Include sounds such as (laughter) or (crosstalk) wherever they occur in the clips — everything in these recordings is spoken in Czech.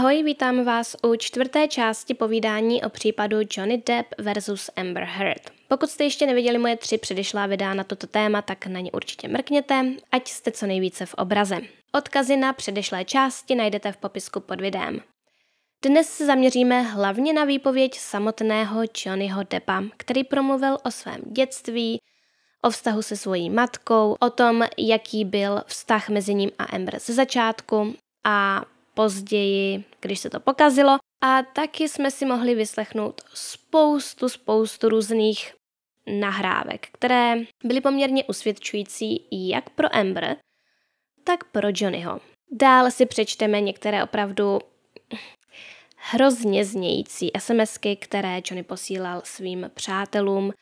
Ahoj, vítám vás u čtvrté části povídání o případu Johnny Depp versus Amber Heard. Pokud jste ještě neviděli moje tři předešlá videa na toto téma, tak na ně určitě mrkněte, ať jste co nejvíce v obraze. Odkazy na předešlé části najdete v popisku pod videem. Dnes se zaměříme hlavně na výpověď samotného Johnnyho Deppa, který promluvil o svém dětství, o vztahu se svojí matkou, o tom, jaký byl vztah mezi ním a Amber ze začátku a později, když se to pokazilo. A taky jsme si mohli vyslechnout spoustu, spoustu různých nahrávek, které byly poměrně usvědčující jak pro Amber, tak pro Johnnyho. Dále si přečteme některé opravdu hrozně znějící SMSky, které Johnny posílal svým přátelům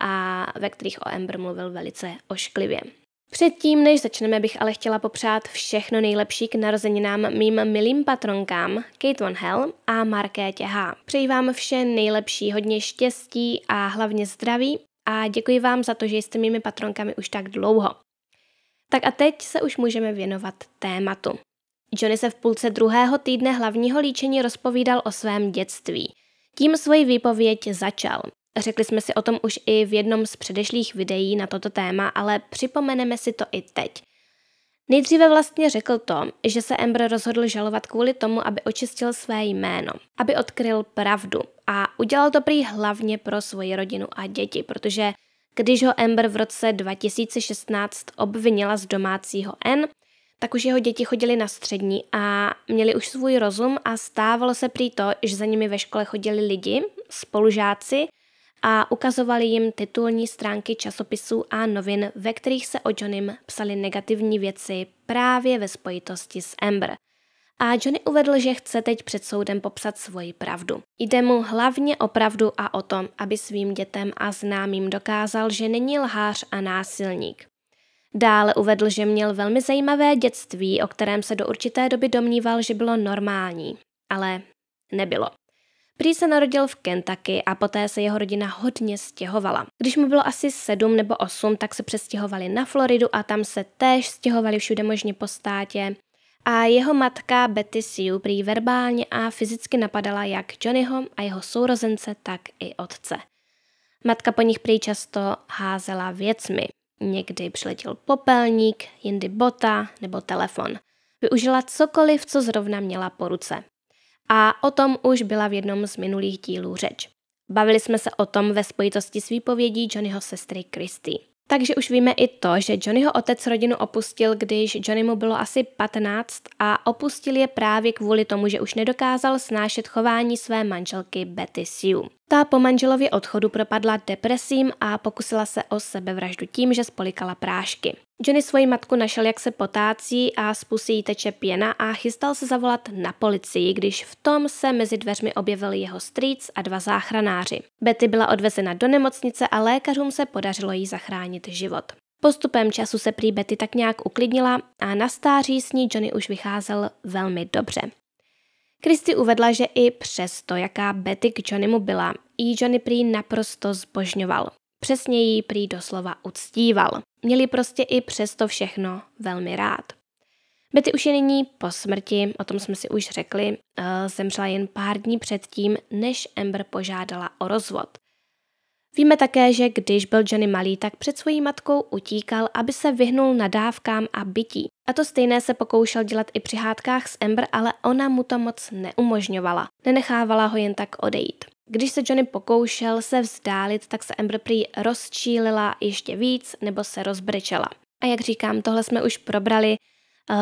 a ve kterých o Amber mluvil velice ošklivě. Předtím, než začneme, bych ale chtěla popřát všechno nejlepší k narozeninám mým milým patronkám Kate Von Hell a Markétě H. Přeji vám vše nejlepší, hodně štěstí a hlavně zdraví a děkuji vám za to, že jste mými patronkami už tak dlouho. Tak a teď se už můžeme věnovat tématu. Johnny se v půlce druhého týdne hlavního líčení rozpovídal o svém dětství. Tím svoji výpověď začal. Řekli jsme si o tom už i v jednom z předešlých videí na toto téma, ale připomeneme si to i teď. Nejdříve vlastně řekl to, že se Ember rozhodl žalovat kvůli tomu, aby očistil své jméno, aby odkryl pravdu a udělal to prý hlavně pro svoji rodinu a děti, protože když ho Ember v roce 2016 obvinila z domácího N, tak už jeho děti chodili na střední a měli už svůj rozum a stávalo se prý to, že za nimi ve škole chodili lidi, spolužáci, a ukazovali jim titulní stránky časopisů a novin, ve kterých se o Johnnym psali negativní věci právě ve spojitosti s Amber. A Johnny uvedl, že chce teď před soudem popsat svoji pravdu. Jde mu hlavně o pravdu a o tom, aby svým dětem a známým dokázal, že není lhář a násilník. Dále uvedl, že měl velmi zajímavé dětství, o kterém se do určité doby domníval, že bylo normální, ale nebylo. Prý se narodil v Kentucky a poté se jeho rodina hodně stěhovala. Když mu bylo asi sedm nebo osm, tak se přestěhovali na Floridu a tam se též stěhovali všude možně po státě. A jeho matka Betty Sue prý verbálně a fyzicky napadala jak Johnnyho a jeho sourozence, tak i otce. Matka po nich prý často házela věcmi. Někdy přiletěl popelník, jindy bota nebo telefon. Využila cokoliv, co zrovna měla po ruce a o tom už byla v jednom z minulých dílů řeč. Bavili jsme se o tom ve spojitosti s výpovědí Johnnyho sestry Christy. Takže už víme i to, že Johnnyho otec rodinu opustil, když Johnnymu bylo asi 15 a opustil je právě kvůli tomu, že už nedokázal snášet chování své manželky Betty Sue. Ta po manželově odchodu propadla depresím a pokusila se o sebevraždu tím, že spolikala prášky. Johnny svoji matku našel, jak se potácí a z pusy jí teče pěna a chystal se zavolat na policii, když v tom se mezi dveřmi objevil jeho strýc a dva záchranáři. Betty byla odvezena do nemocnice a lékařům se podařilo jí zachránit život. Postupem času se prý Betty tak nějak uklidnila a na stáří s ní Johnny už vycházel velmi dobře. Kristy uvedla, že i přesto, jaká Betty k Johnnymu byla, jí Johnny prý naprosto zbožňoval. Přesně jí prý doslova uctíval. Měli prostě i přesto všechno velmi rád. Betty už je nyní po smrti, o tom jsme si už řekli, eh, zemřela jen pár dní předtím, než Amber požádala o rozvod. Víme také, že když byl Johnny malý, tak před svojí matkou utíkal, aby se vyhnul nadávkám a bytí. A to stejné se pokoušel dělat i při hádkách s Ember, ale ona mu to moc neumožňovala. Nenechávala ho jen tak odejít. Když se Johnny pokoušel se vzdálit, tak se Ember prý rozčílila ještě víc nebo se rozbrečela. A jak říkám, tohle jsme už probrali,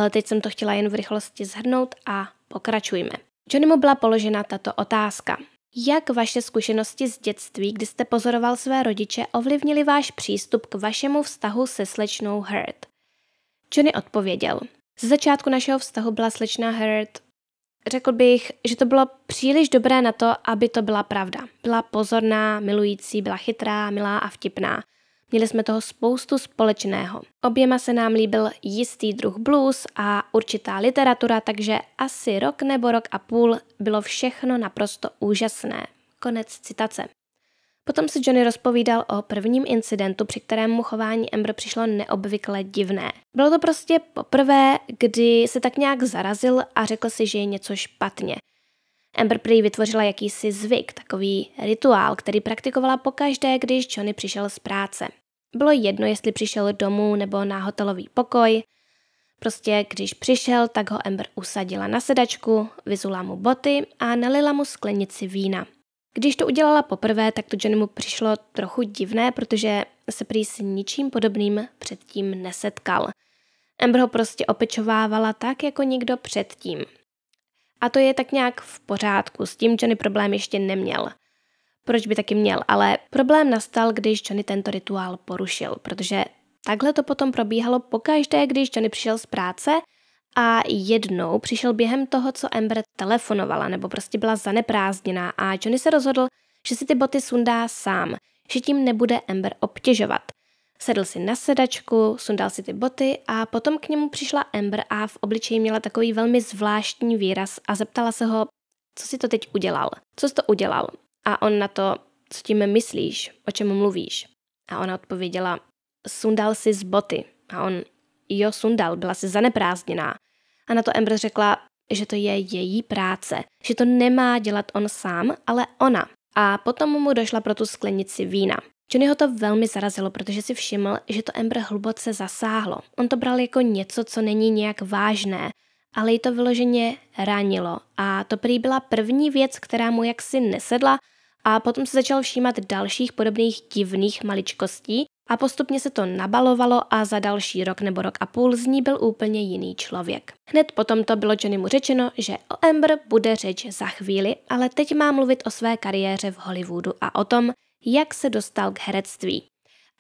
eh, teď jsem to chtěla jen v rychlosti zhrnout a pokračujme. Johnny mu byla položena tato otázka. Jak vaše zkušenosti z dětství, kdy jste pozoroval své rodiče, ovlivnily váš přístup k vašemu vztahu se slečnou Hurt? Johnny odpověděl. Ze začátku našeho vztahu byla slečná Harriet. Řekl bych, že to bylo příliš dobré na to, aby to byla pravda. Byla pozorná, milující, byla chytrá, milá a vtipná. Měli jsme toho spoustu společného. Oběma se nám líbil jistý druh blues a určitá literatura, takže asi rok nebo rok a půl bylo všechno naprosto úžasné. Konec citace. Potom si Johnny rozpovídal o prvním incidentu, při kterém mu chování Amber přišlo neobvykle divné. Bylo to prostě poprvé, kdy se tak nějak zarazil a řekl si, že je něco špatně. Amber prý vytvořila jakýsi zvyk, takový rituál, který praktikovala pokaždé, když Johnny přišel z práce. Bylo jedno, jestli přišel domů nebo na hotelový pokoj. Prostě když přišel, tak ho Amber usadila na sedačku, vyzula mu boty a nalila mu sklenici vína. Když to udělala poprvé, tak to Johnnymu přišlo trochu divné, protože se prý s ničím podobným předtím nesetkal. Amber ho prostě opečovávala tak, jako nikdo předtím. A to je tak nějak v pořádku, s tím Johnny problém ještě neměl. Proč by taky měl, ale problém nastal, když Johnny tento rituál porušil, protože takhle to potom probíhalo pokaždé, když Johnny přišel z práce – a jednou přišel během toho, co Amber telefonovala, nebo prostě byla zaneprázdněná a Johnny se rozhodl, že si ty boty sundá sám, že tím nebude Amber obtěžovat. Sedl si na sedačku, sundal si ty boty a potom k němu přišla Amber a v obličeji měla takový velmi zvláštní výraz a zeptala se ho, co si to teď udělal, co jsi to udělal. A on na to, co tím myslíš, o čem mluvíš. A ona odpověděla, sundal si z boty. A on, Jo sundal, byla si zaneprázdněná. A na to Ember řekla, že to je její práce, že to nemá dělat on sám, ale ona. A potom mu došla pro tu sklenici vína. ho to velmi zarazilo, protože si všiml, že to Ember hluboce zasáhlo. On to bral jako něco, co není nějak vážné, ale jí to vyloženě ranilo. A to prý byla první věc, která mu jaksi nesedla a potom se začal všímat dalších podobných divných maličkostí, a postupně se to nabalovalo a za další rok nebo rok a půl z ní byl úplně jiný člověk. Hned potom to bylo Johnnymu řečeno, že o Amber bude řeč za chvíli, ale teď má mluvit o své kariéře v Hollywoodu a o tom, jak se dostal k herectví.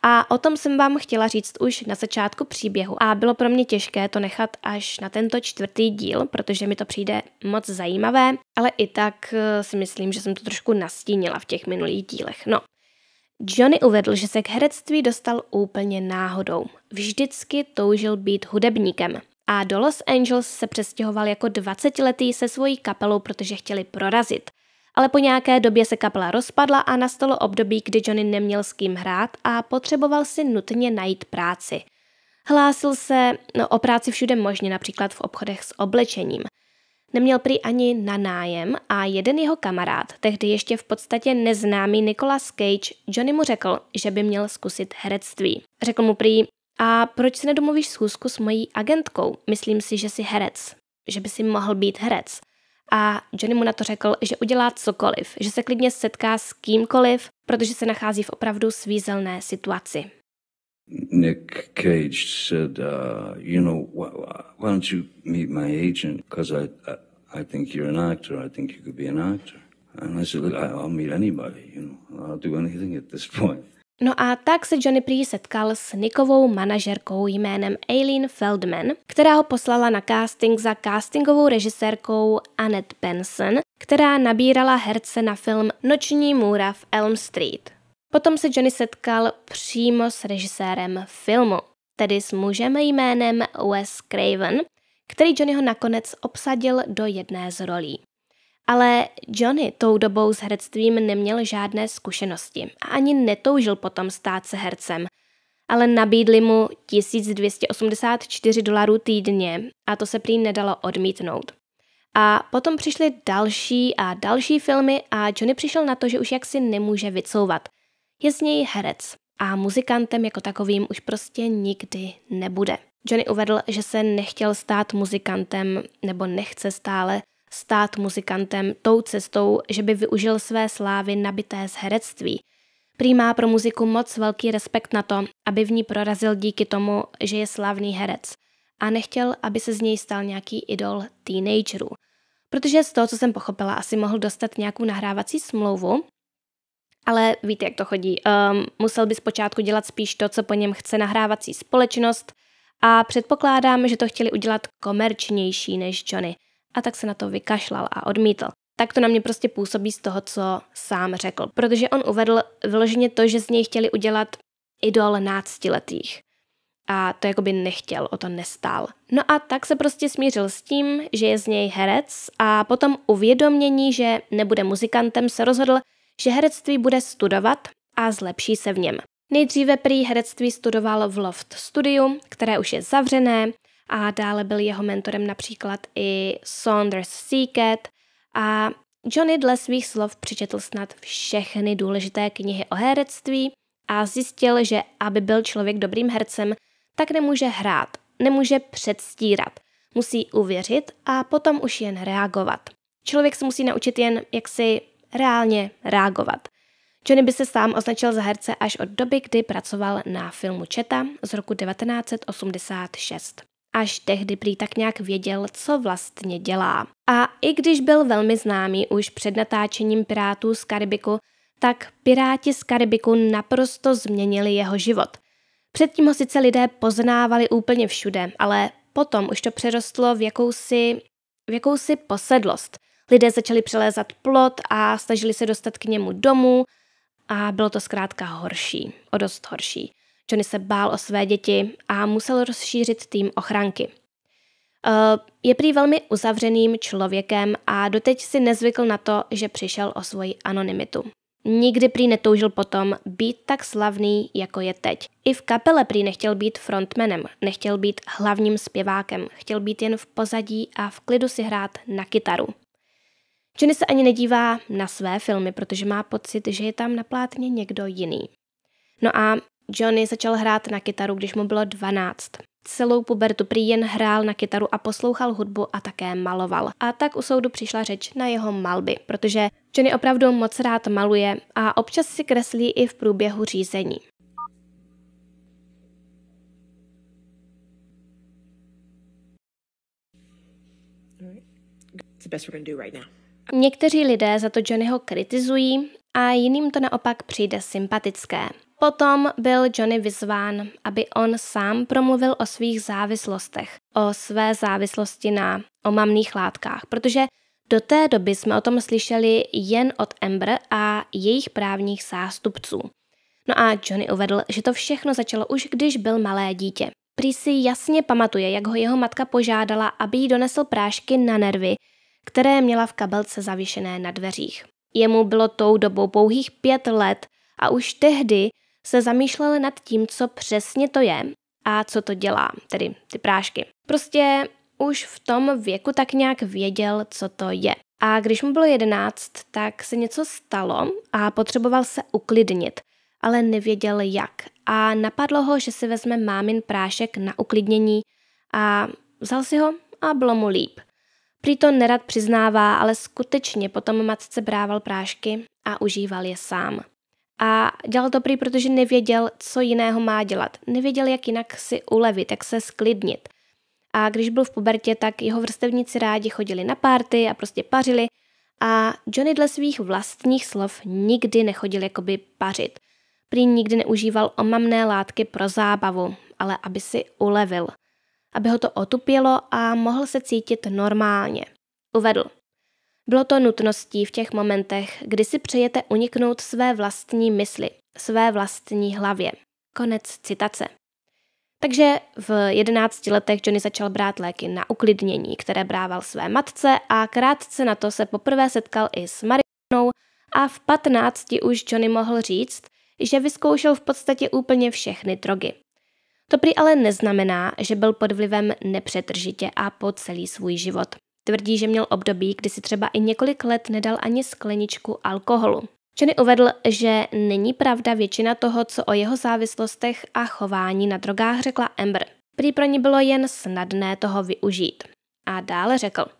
A o tom jsem vám chtěla říct už na začátku příběhu a bylo pro mě těžké to nechat až na tento čtvrtý díl, protože mi to přijde moc zajímavé, ale i tak eh, si myslím, že jsem to trošku nastínila v těch minulých dílech. No, Johnny uvedl, že se k herectví dostal úplně náhodou. Vždycky toužil být hudebníkem. A do Los Angeles se přestěhoval jako 20-letý se svojí kapelou, protože chtěli prorazit. Ale po nějaké době se kapela rozpadla a nastalo období, kdy Johnny neměl s kým hrát a potřeboval si nutně najít práci. Hlásil se no, o práci všude možně, například v obchodech s oblečením – Neměl prý ani na nájem a jeden jeho kamarád, tehdy ještě v podstatě neznámý Nicolas Cage, Johnny mu řekl, že by měl zkusit herectví. Řekl mu prý, a proč si nedomluvíš schůzku s mojí agentkou? Myslím si, že jsi herec, že by si mohl být herec. A Johnny mu na to řekl, že udělá cokoliv, že se klidně setká s kýmkoliv, protože se nachází v opravdu svízelné situaci. Nick Cage said, uh, you know, wh why don't you meet my agent? Because I, I, I, think you're an actor. I think you could be an actor. And I said, look, I, I'll meet anybody, you know, I'll do anything at this (laughs) point. No a tak se Johnny Prý setkal s Nikovou manažerkou jménem Aileen Feldman, která ho poslala na casting za castingovou režisérkou Annette Benson, která nabírala herce na film Noční můra v Elm Street. Potom se Johnny setkal přímo s režisérem filmu, tedy s mužem jménem Wes Craven, který Johnnyho nakonec obsadil do jedné z rolí. Ale Johnny tou dobou s herectvím neměl žádné zkušenosti a ani netoužil potom stát se hercem, ale nabídli mu 1284 dolarů týdně a to se prý nedalo odmítnout. A potom přišly další a další filmy a Johnny přišel na to, že už jaksi nemůže vycouvat – je z něj herec a muzikantem jako takovým už prostě nikdy nebude. Johnny uvedl, že se nechtěl stát muzikantem nebo nechce stále stát muzikantem tou cestou, že by využil své slávy nabité z herectví. Prý má pro muziku moc velký respekt na to, aby v ní prorazil díky tomu, že je slavný herec a nechtěl, aby se z něj stal nějaký idol teenagerů. Protože z toho, co jsem pochopila, asi mohl dostat nějakou nahrávací smlouvu, ale víte, jak to chodí. Um, musel by zpočátku dělat spíš to, co po něm chce nahrávací společnost a předpokládám, že to chtěli udělat komerčnější než Johnny. A tak se na to vykašlal a odmítl. Tak to na mě prostě působí z toho, co sám řekl. Protože on uvedl vyloženě to, že z něj chtěli udělat idol náctiletých. A to jakoby nechtěl, o to nestál. No a tak se prostě smířil s tím, že je z něj herec a potom uvědomění, že nebude muzikantem, se rozhodl, že herectví bude studovat a zlepší se v něm. Nejdříve prý herectví studoval v Loft Studiu, které už je zavřené, a dále byl jeho mentorem například i Saunders Seacat a Johnny dle svých slov přečetl snad všechny důležité knihy o herectví a zjistil, že aby byl člověk dobrým hercem, tak nemůže hrát, nemůže předstírat, musí uvěřit a potom už jen reagovat. Člověk se musí naučit jen, jak si reálně reagovat. Johnny by se sám označil za herce až od doby, kdy pracoval na filmu Četa z roku 1986. Až tehdy prý tak nějak věděl, co vlastně dělá. A i když byl velmi známý už před natáčením Pirátů z Karibiku, tak Piráti z Karibiku naprosto změnili jeho život. Předtím ho sice lidé poznávali úplně všude, ale potom už to přerostlo v jakousi, v jakousi posedlost – Lidé začali přelézat plot a snažili se dostat k němu domů a bylo to zkrátka horší, o dost horší. Johnny se bál o své děti a musel rozšířit tým ochranky. Eh, je prý velmi uzavřeným člověkem a doteď si nezvykl na to, že přišel o svoji anonymitu. Nikdy prý netoužil potom být tak slavný, jako je teď. I v kapele prý nechtěl být frontmanem, nechtěl být hlavním zpěvákem, chtěl být jen v pozadí a v klidu si hrát na kytaru. Johnny se ani nedívá na své filmy, protože má pocit, že je tam na plátně někdo jiný. No a Johnny začal hrát na kytaru, když mu bylo 12. Celou pubertu prý jen hrál na kytaru a poslouchal hudbu a také maloval. A tak u soudu přišla řeč na jeho malby, protože Johnny opravdu moc rád maluje a občas si kreslí i v průběhu řízení. It's the best we're gonna do right now. Někteří lidé za to Johnnyho kritizují a jiným to naopak přijde sympatické. Potom byl Johnny vyzván, aby on sám promluvil o svých závislostech, o své závislosti na omamných látkách, protože do té doby jsme o tom slyšeli jen od Ember a jejich právních zástupců. No a Johnny uvedl, že to všechno začalo už, když byl malé dítě. Prý si jasně pamatuje, jak ho jeho matka požádala, aby jí donesl prášky na nervy, které měla v kabelce zavěšené na dveřích. Jemu bylo tou dobou pouhých pět let a už tehdy se zamýšlel nad tím, co přesně to je a co to dělá, tedy ty prášky. Prostě už v tom věku tak nějak věděl, co to je. A když mu bylo jedenáct, tak se něco stalo a potřeboval se uklidnit, ale nevěděl jak. A napadlo ho, že si vezme mámin prášek na uklidnění a vzal si ho a bylo mu líp. Prý to nerad přiznává, ale skutečně potom matce brával prášky a užíval je sám. A dělal to prý, protože nevěděl, co jiného má dělat. Nevěděl, jak jinak si ulevit, jak se sklidnit. A když byl v pubertě, tak jeho vrstevníci rádi chodili na párty a prostě pařili. A Johnny dle svých vlastních slov nikdy nechodil jakoby pařit. Prý nikdy neužíval omamné látky pro zábavu, ale aby si ulevil aby ho to otupilo a mohl se cítit normálně. Uvedl. Bylo to nutností v těch momentech, kdy si přejete uniknout své vlastní mysli, své vlastní hlavě. Konec citace. Takže v 11 letech Johnny začal brát léky na uklidnění, které brával své matce a krátce na to se poprvé setkal i s Marianou a v 15 už Johnny mohl říct, že vyzkoušel v podstatě úplně všechny drogy. To prý ale neznamená, že byl pod vlivem nepřetržitě a po celý svůj život. Tvrdí, že měl období, kdy si třeba i několik let nedal ani skleničku alkoholu. Johnny uvedl, že není pravda většina toho, co o jeho závislostech a chování na drogách řekla Amber. Prý pro ní bylo jen snadné toho využít. A dále řekl –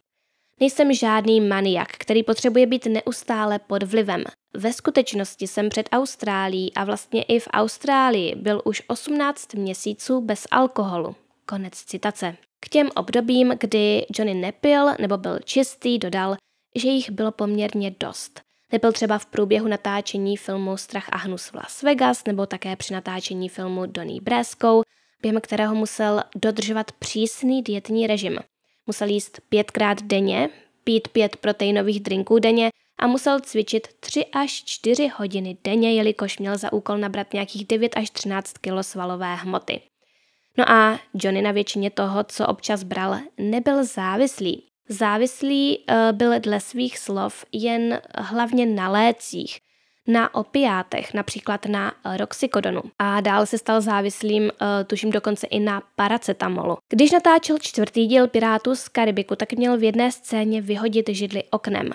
Nejsem žádný maniak, který potřebuje být neustále pod vlivem. Ve skutečnosti jsem před Austrálií a vlastně i v Austrálii byl už 18 měsíců bez alkoholu. Konec citace. K těm obdobím, kdy Johnny nepil nebo byl čistý, dodal, že jich bylo poměrně dost. Nebyl třeba v průběhu natáčení filmu Strach a hnus v Las Vegas nebo také při natáčení filmu Donny Braskou, během kterého musel dodržovat přísný dietní režim. Musel jíst pětkrát denně, pít pět proteinových drinků denně a musel cvičit 3 až 4 hodiny denně, jelikož měl za úkol nabrat nějakých 9 až 13 kg svalové hmoty. No a Johnny na většině toho, co občas bral, nebyl závislý. Závislý eh, byl dle svých slov jen hlavně na lécích – na opiátech, například na eh, roxikodonu. A dál se stal závislým, eh, tuším dokonce i na paracetamolu. Když natáčel čtvrtý díl Pirátů z Karibiku, tak měl v jedné scéně vyhodit židli oknem.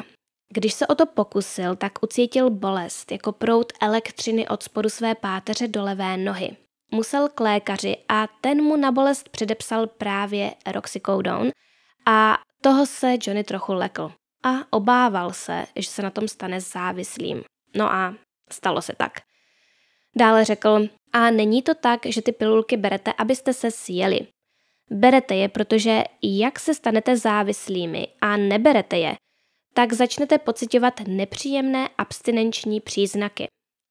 Když se o to pokusil, tak ucítil bolest jako prout elektřiny od spodu své páteře do levé nohy. Musel k lékaři a ten mu na bolest předepsal právě roxicodone a toho se Johnny trochu lekl a obával se, že se na tom stane závislým. No a stalo se tak. Dále řekl, a není to tak, že ty pilulky berete, abyste se sjeli. Berete je, protože jak se stanete závislými a neberete je, tak začnete pocitovat nepříjemné abstinenční příznaky.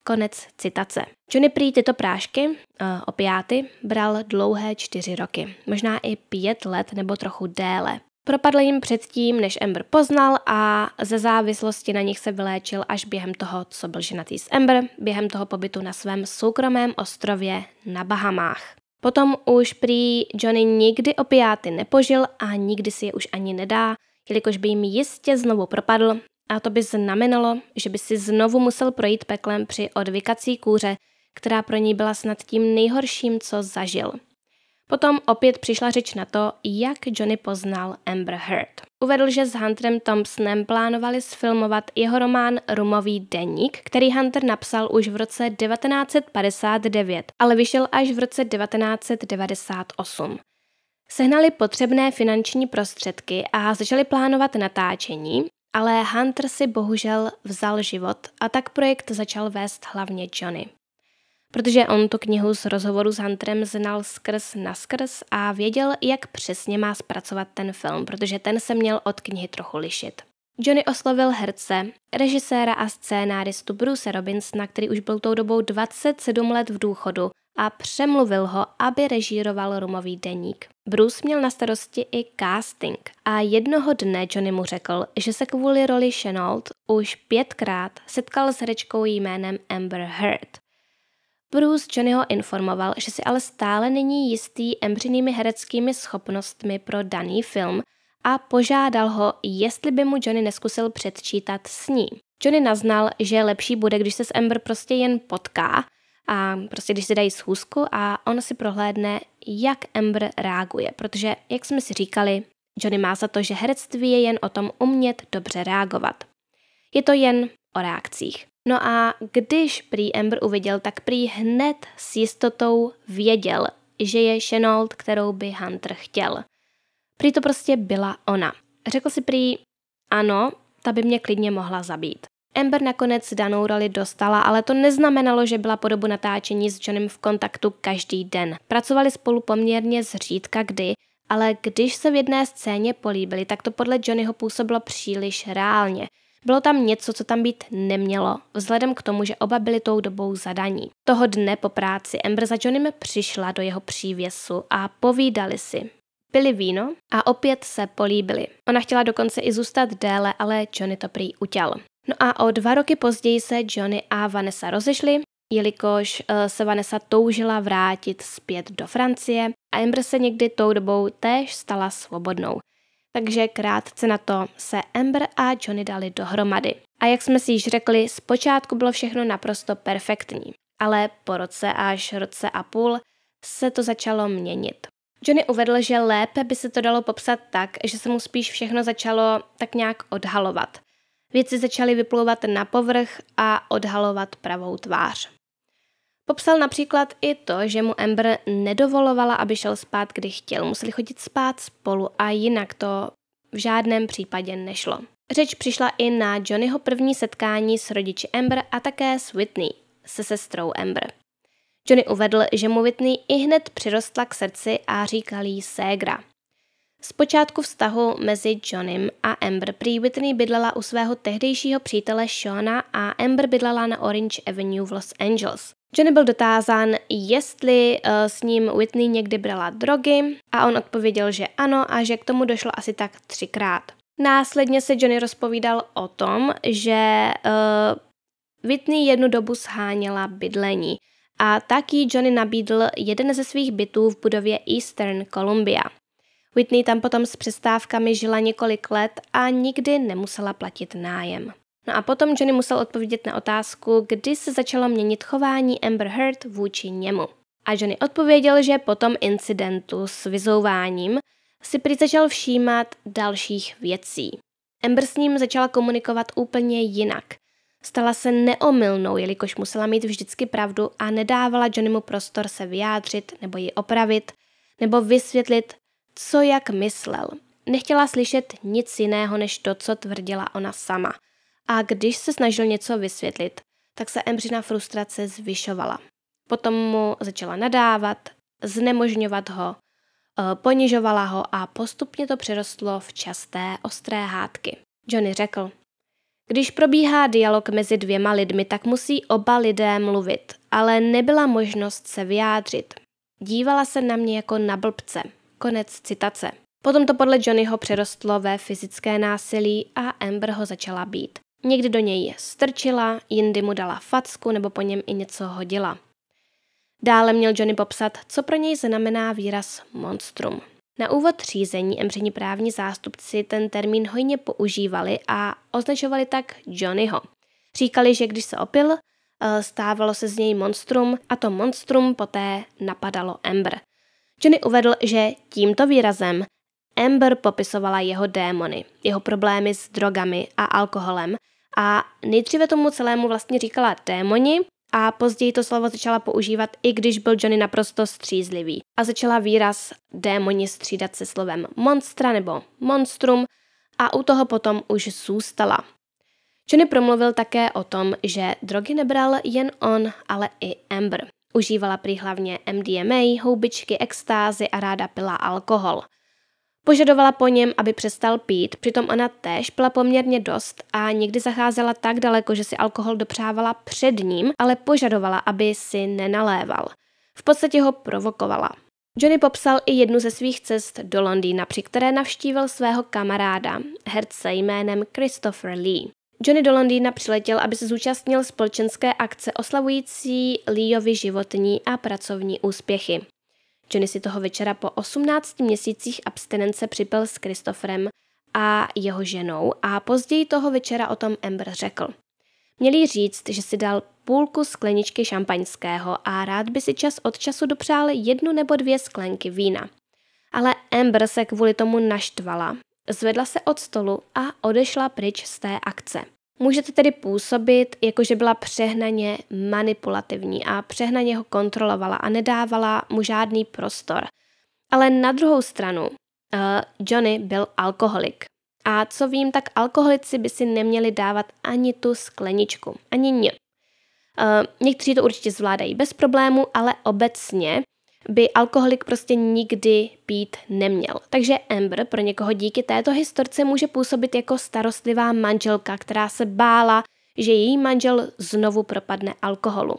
Konec citace. Johnny prý tyto prášky, eh, opiáty, bral dlouhé čtyři roky, možná i pět let nebo trochu déle. Propadl jim předtím, než Ember poznal a ze závislosti na nich se vyléčil až během toho, co byl ženatý s Ember, během toho pobytu na svém soukromém ostrově na Bahamách. Potom už prý Johnny nikdy opiáty nepožil a nikdy si je už ani nedá, jelikož by jim jistě znovu propadl a to by znamenalo, že by si znovu musel projít peklem při odvykací kůře, která pro něj byla snad tím nejhorším, co zažil – Potom opět přišla řeč na to, jak Johnny poznal Amber Heard. Uvedl, že s Hunterem Thompsonem plánovali sfilmovat jeho román Rumový deník, který Hunter napsal už v roce 1959, ale vyšel až v roce 1998. Sehnali potřebné finanční prostředky a začali plánovat natáčení, ale Hunter si bohužel vzal život a tak projekt začal vést hlavně Johnny protože on tu knihu z rozhovoru s Hunterem znal skrz naskrz a věděl, jak přesně má zpracovat ten film, protože ten se měl od knihy trochu lišit. Johnny oslovil herce, režiséra a scénáristu Bruce Robinsona, který už byl tou dobou 27 let v důchodu a přemluvil ho, aby režíroval rumový deník. Bruce měl na starosti i casting a jednoho dne Johnny mu řekl, že se kvůli roli Chenault už pětkrát setkal s herečkou jménem Amber Heard. Bruce Johnnyho informoval, že si ale stále není jistý embřinými hereckými schopnostmi pro daný film a požádal ho, jestli by mu Johnny neskusil předčítat ní. Johnny naznal, že lepší bude, když se s Ember prostě jen potká a prostě když si dají schůzku a on si prohlédne, jak Ember reaguje, protože, jak jsme si říkali, Johnny má za to, že herectví je jen o tom umět dobře reagovat. Je to jen o reakcích. No a když prý Amber uviděl, tak prý hned s jistotou věděl, že je Chenault, kterou by Hunter chtěl. Prý to prostě byla ona. Řekl si prý, ano, ta by mě klidně mohla zabít. Amber nakonec danou roli dostala, ale to neznamenalo, že byla po dobu natáčení s Johnem v kontaktu každý den. Pracovali spolu poměrně zřídka kdy, ale když se v jedné scéně políbili, tak to podle Johnnyho působilo příliš reálně – bylo tam něco, co tam být nemělo, vzhledem k tomu, že oba byli tou dobou zadaní. Toho dne po práci Amber za Johnnym přišla do jeho přívěsu a povídali si. Pili víno a opět se políbili. Ona chtěla dokonce i zůstat déle, ale Johnny to prý utěl. No a o dva roky později se Johnny a Vanessa rozešli, jelikož eh, se Vanessa toužila vrátit zpět do Francie a Amber se někdy tou dobou též stala svobodnou takže krátce na to se Amber a Johnny dali dohromady. A jak jsme si již řekli, zpočátku bylo všechno naprosto perfektní, ale po roce až roce a půl se to začalo měnit. Johnny uvedl, že lépe by se to dalo popsat tak, že se mu spíš všechno začalo tak nějak odhalovat. Věci začaly vyplouvat na povrch a odhalovat pravou tvář. Popsal například i to, že mu Amber nedovolovala, aby šel spát, kdy chtěl. Museli chodit spát spolu a jinak to v žádném případě nešlo. Řeč přišla i na Johnnyho první setkání s rodiči Amber a také s Whitney, se sestrou Amber. Johnny uvedl, že mu Whitney i hned přirostla k srdci a říkal jí ségra. počátku vztahu mezi Johnem a Amber prý Whitney bydlela u svého tehdejšího přítele Shona a Amber bydlela na Orange Avenue v Los Angeles. Johnny byl dotázán, jestli eh, s ním Whitney někdy brala drogy a on odpověděl, že ano a že k tomu došlo asi tak třikrát. Následně se Johnny rozpovídal o tom, že uh, Whitney jednu dobu sháněla bydlení a taky Johnny nabídl jeden ze svých bytů v budově Eastern Columbia. Whitney tam potom s přestávkami žila několik let a nikdy nemusela platit nájem. No a potom Johnny musel odpovědět na otázku, kdy se začalo měnit chování Amber Heard vůči němu. A Johnny odpověděl, že po tom incidentu s vyzouváním si prý začal všímat dalších věcí. Amber s ním začala komunikovat úplně jinak. Stala se neomylnou, jelikož musela mít vždycky pravdu a nedávala Johnnymu prostor se vyjádřit nebo ji opravit nebo vysvětlit, co jak myslel. Nechtěla slyšet nic jiného než to, co tvrdila ona sama – a když se snažil něco vysvětlit, tak se Embřina frustrace zvyšovala. Potom mu začala nadávat, znemožňovat ho, eh, ponižovala ho a postupně to přerostlo v časté ostré hádky. Johnny řekl, když probíhá dialog mezi dvěma lidmi, tak musí oba lidé mluvit, ale nebyla možnost se vyjádřit. Dívala se na mě jako na blbce. Konec citace. Potom to podle Johnnyho přerostlo ve fyzické násilí a Amber ho začala být. Někdy do něj strčila, jindy mu dala facku nebo po něm i něco hodila. Dále měl Johnny popsat, co pro něj znamená výraz monstrum. Na úvod řízení emření právní zástupci ten termín hojně používali a označovali tak Johnnyho. Říkali, že když se opil, eh, stávalo se z něj monstrum a to monstrum poté napadalo Ember. Johnny uvedl, že tímto výrazem Amber popisovala jeho démony, jeho problémy s drogami a alkoholem a nejdříve tomu celému vlastně říkala démoni, a později to slovo začala používat, i když byl Johnny naprosto střízlivý. A začala výraz démoni střídat se slovem monstra nebo monstrum a u toho potom už zůstala. Johnny promluvil také o tom, že drogy nebral jen on, ale i Amber. Užívala prý hlavně MDMA, houbičky, extázy a ráda pila alkohol – Požadovala po něm, aby přestal pít, přitom ona též pila poměrně dost a někdy zacházela tak daleko, že si alkohol dopřávala před ním, ale požadovala, aby si nenaléval. V podstatě ho provokovala. Johnny popsal i jednu ze svých cest do Londýna, při které navštívil svého kamaráda, herce jménem Christopher Lee. Johnny do Londýna přiletěl, aby se zúčastnil společenské akce oslavující Leeovi životní a pracovní úspěchy. Johnny si toho večera po 18 měsících abstinence připil s Kristoferem a jeho ženou a později toho večera o tom Amber řekl. Měli říct, že si dal půlku skleničky šampaňského a rád by si čas od času dopřál jednu nebo dvě sklenky vína. Ale Amber se kvůli tomu naštvala, zvedla se od stolu a odešla pryč z té akce. Může to tedy působit, jakože byla přehnaně manipulativní a přehnaně ho kontrolovala a nedávala mu žádný prostor. Ale na druhou stranu, uh, Johnny byl alkoholik. A co vím, tak alkoholici by si neměli dávat ani tu skleničku, ani nic. Uh, někteří to určitě zvládají bez problému, ale obecně by alkoholik prostě nikdy pít neměl. Takže Amber pro někoho díky této historce může působit jako starostlivá manželka, která se bála, že její manžel znovu propadne alkoholu.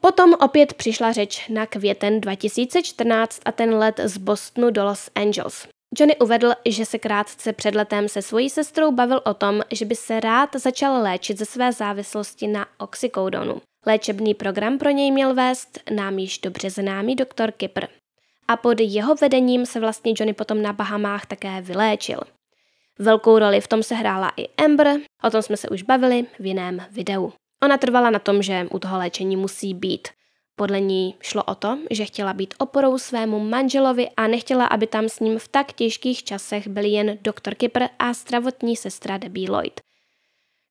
Potom opět přišla řeč na květen 2014 a ten let z Bostonu do Los Angeles. Johnny uvedl, že se krátce před letem se svojí sestrou bavil o tom, že by se rád začal léčit ze své závislosti na oxykodonu. Léčebný program pro něj měl vést nám již dobře známý doktor Kipr. A pod jeho vedením se vlastně Johnny potom na Bahamách také vyléčil. Velkou roli v tom se hrála i Amber, o tom jsme se už bavili v jiném videu. Ona trvala na tom, že u toho léčení musí být. Podle ní šlo o to, že chtěla být oporou svému manželovi a nechtěla, aby tam s ním v tak těžkých časech byli jen doktor Kipr a zdravotní sestra Debbie Lloyd –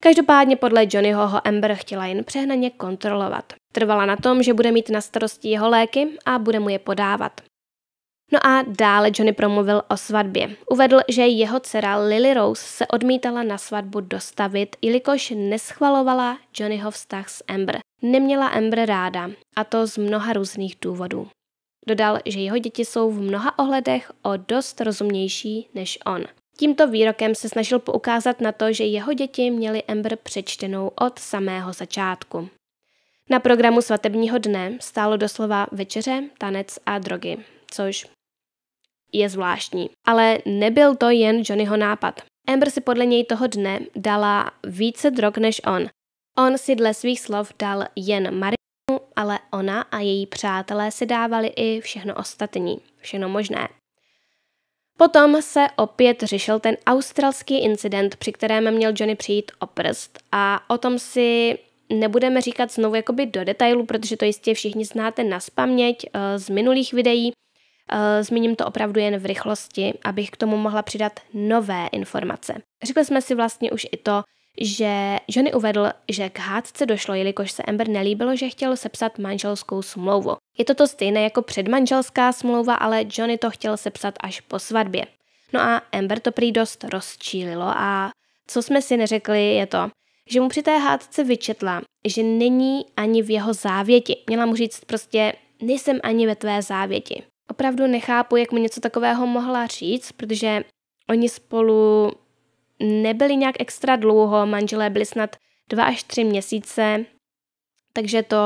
Každopádně podle Johnnyho ho Amber chtěla jen přehnaně kontrolovat. Trvala na tom, že bude mít na starosti jeho léky a bude mu je podávat. No a dále Johnny promluvil o svatbě. Uvedl, že jeho dcera Lily Rose se odmítala na svatbu dostavit, jelikož neschvalovala Johnnyho vztah s Amber. Neměla Amber ráda, a to z mnoha různých důvodů. Dodal, že jeho děti jsou v mnoha ohledech o dost rozumnější než on. Tímto výrokem se snažil poukázat na to, že jeho děti měly Ember přečtenou od samého začátku. Na programu svatebního dne stálo doslova večeře, tanec a drogy, což je zvláštní. Ale nebyl to jen Johnnyho nápad. Amber si podle něj toho dne dala více drog než on. On si dle svých slov dal jen marinu, ale ona a její přátelé si dávali i všechno ostatní, všechno možné. Potom se opět řešil ten australský incident, při kterém měl Johnny přijít o prst a o tom si nebudeme říkat znovu jakoby do detailu, protože to jistě všichni znáte na spaměť eh, z minulých videí. Eh, zmíním to opravdu jen v rychlosti, abych k tomu mohla přidat nové informace. Řekli jsme si vlastně už i to, že Johnny uvedl, že k hádce došlo, jelikož se Amber nelíbilo, že chtěl sepsat manželskou smlouvu. Je to to stejné jako předmanželská smlouva, ale Johnny to chtěl sepsat až po svatbě. No a Amber to prý dost rozčílilo a co jsme si neřekli je to, že mu při té hádce vyčetla, že není ani v jeho závěti. Měla mu říct prostě, nejsem ani ve tvé závěti. Opravdu nechápu, jak mu něco takového mohla říct, protože oni spolu nebyli nějak extra dlouho, manželé byli snad dva až tři měsíce, takže to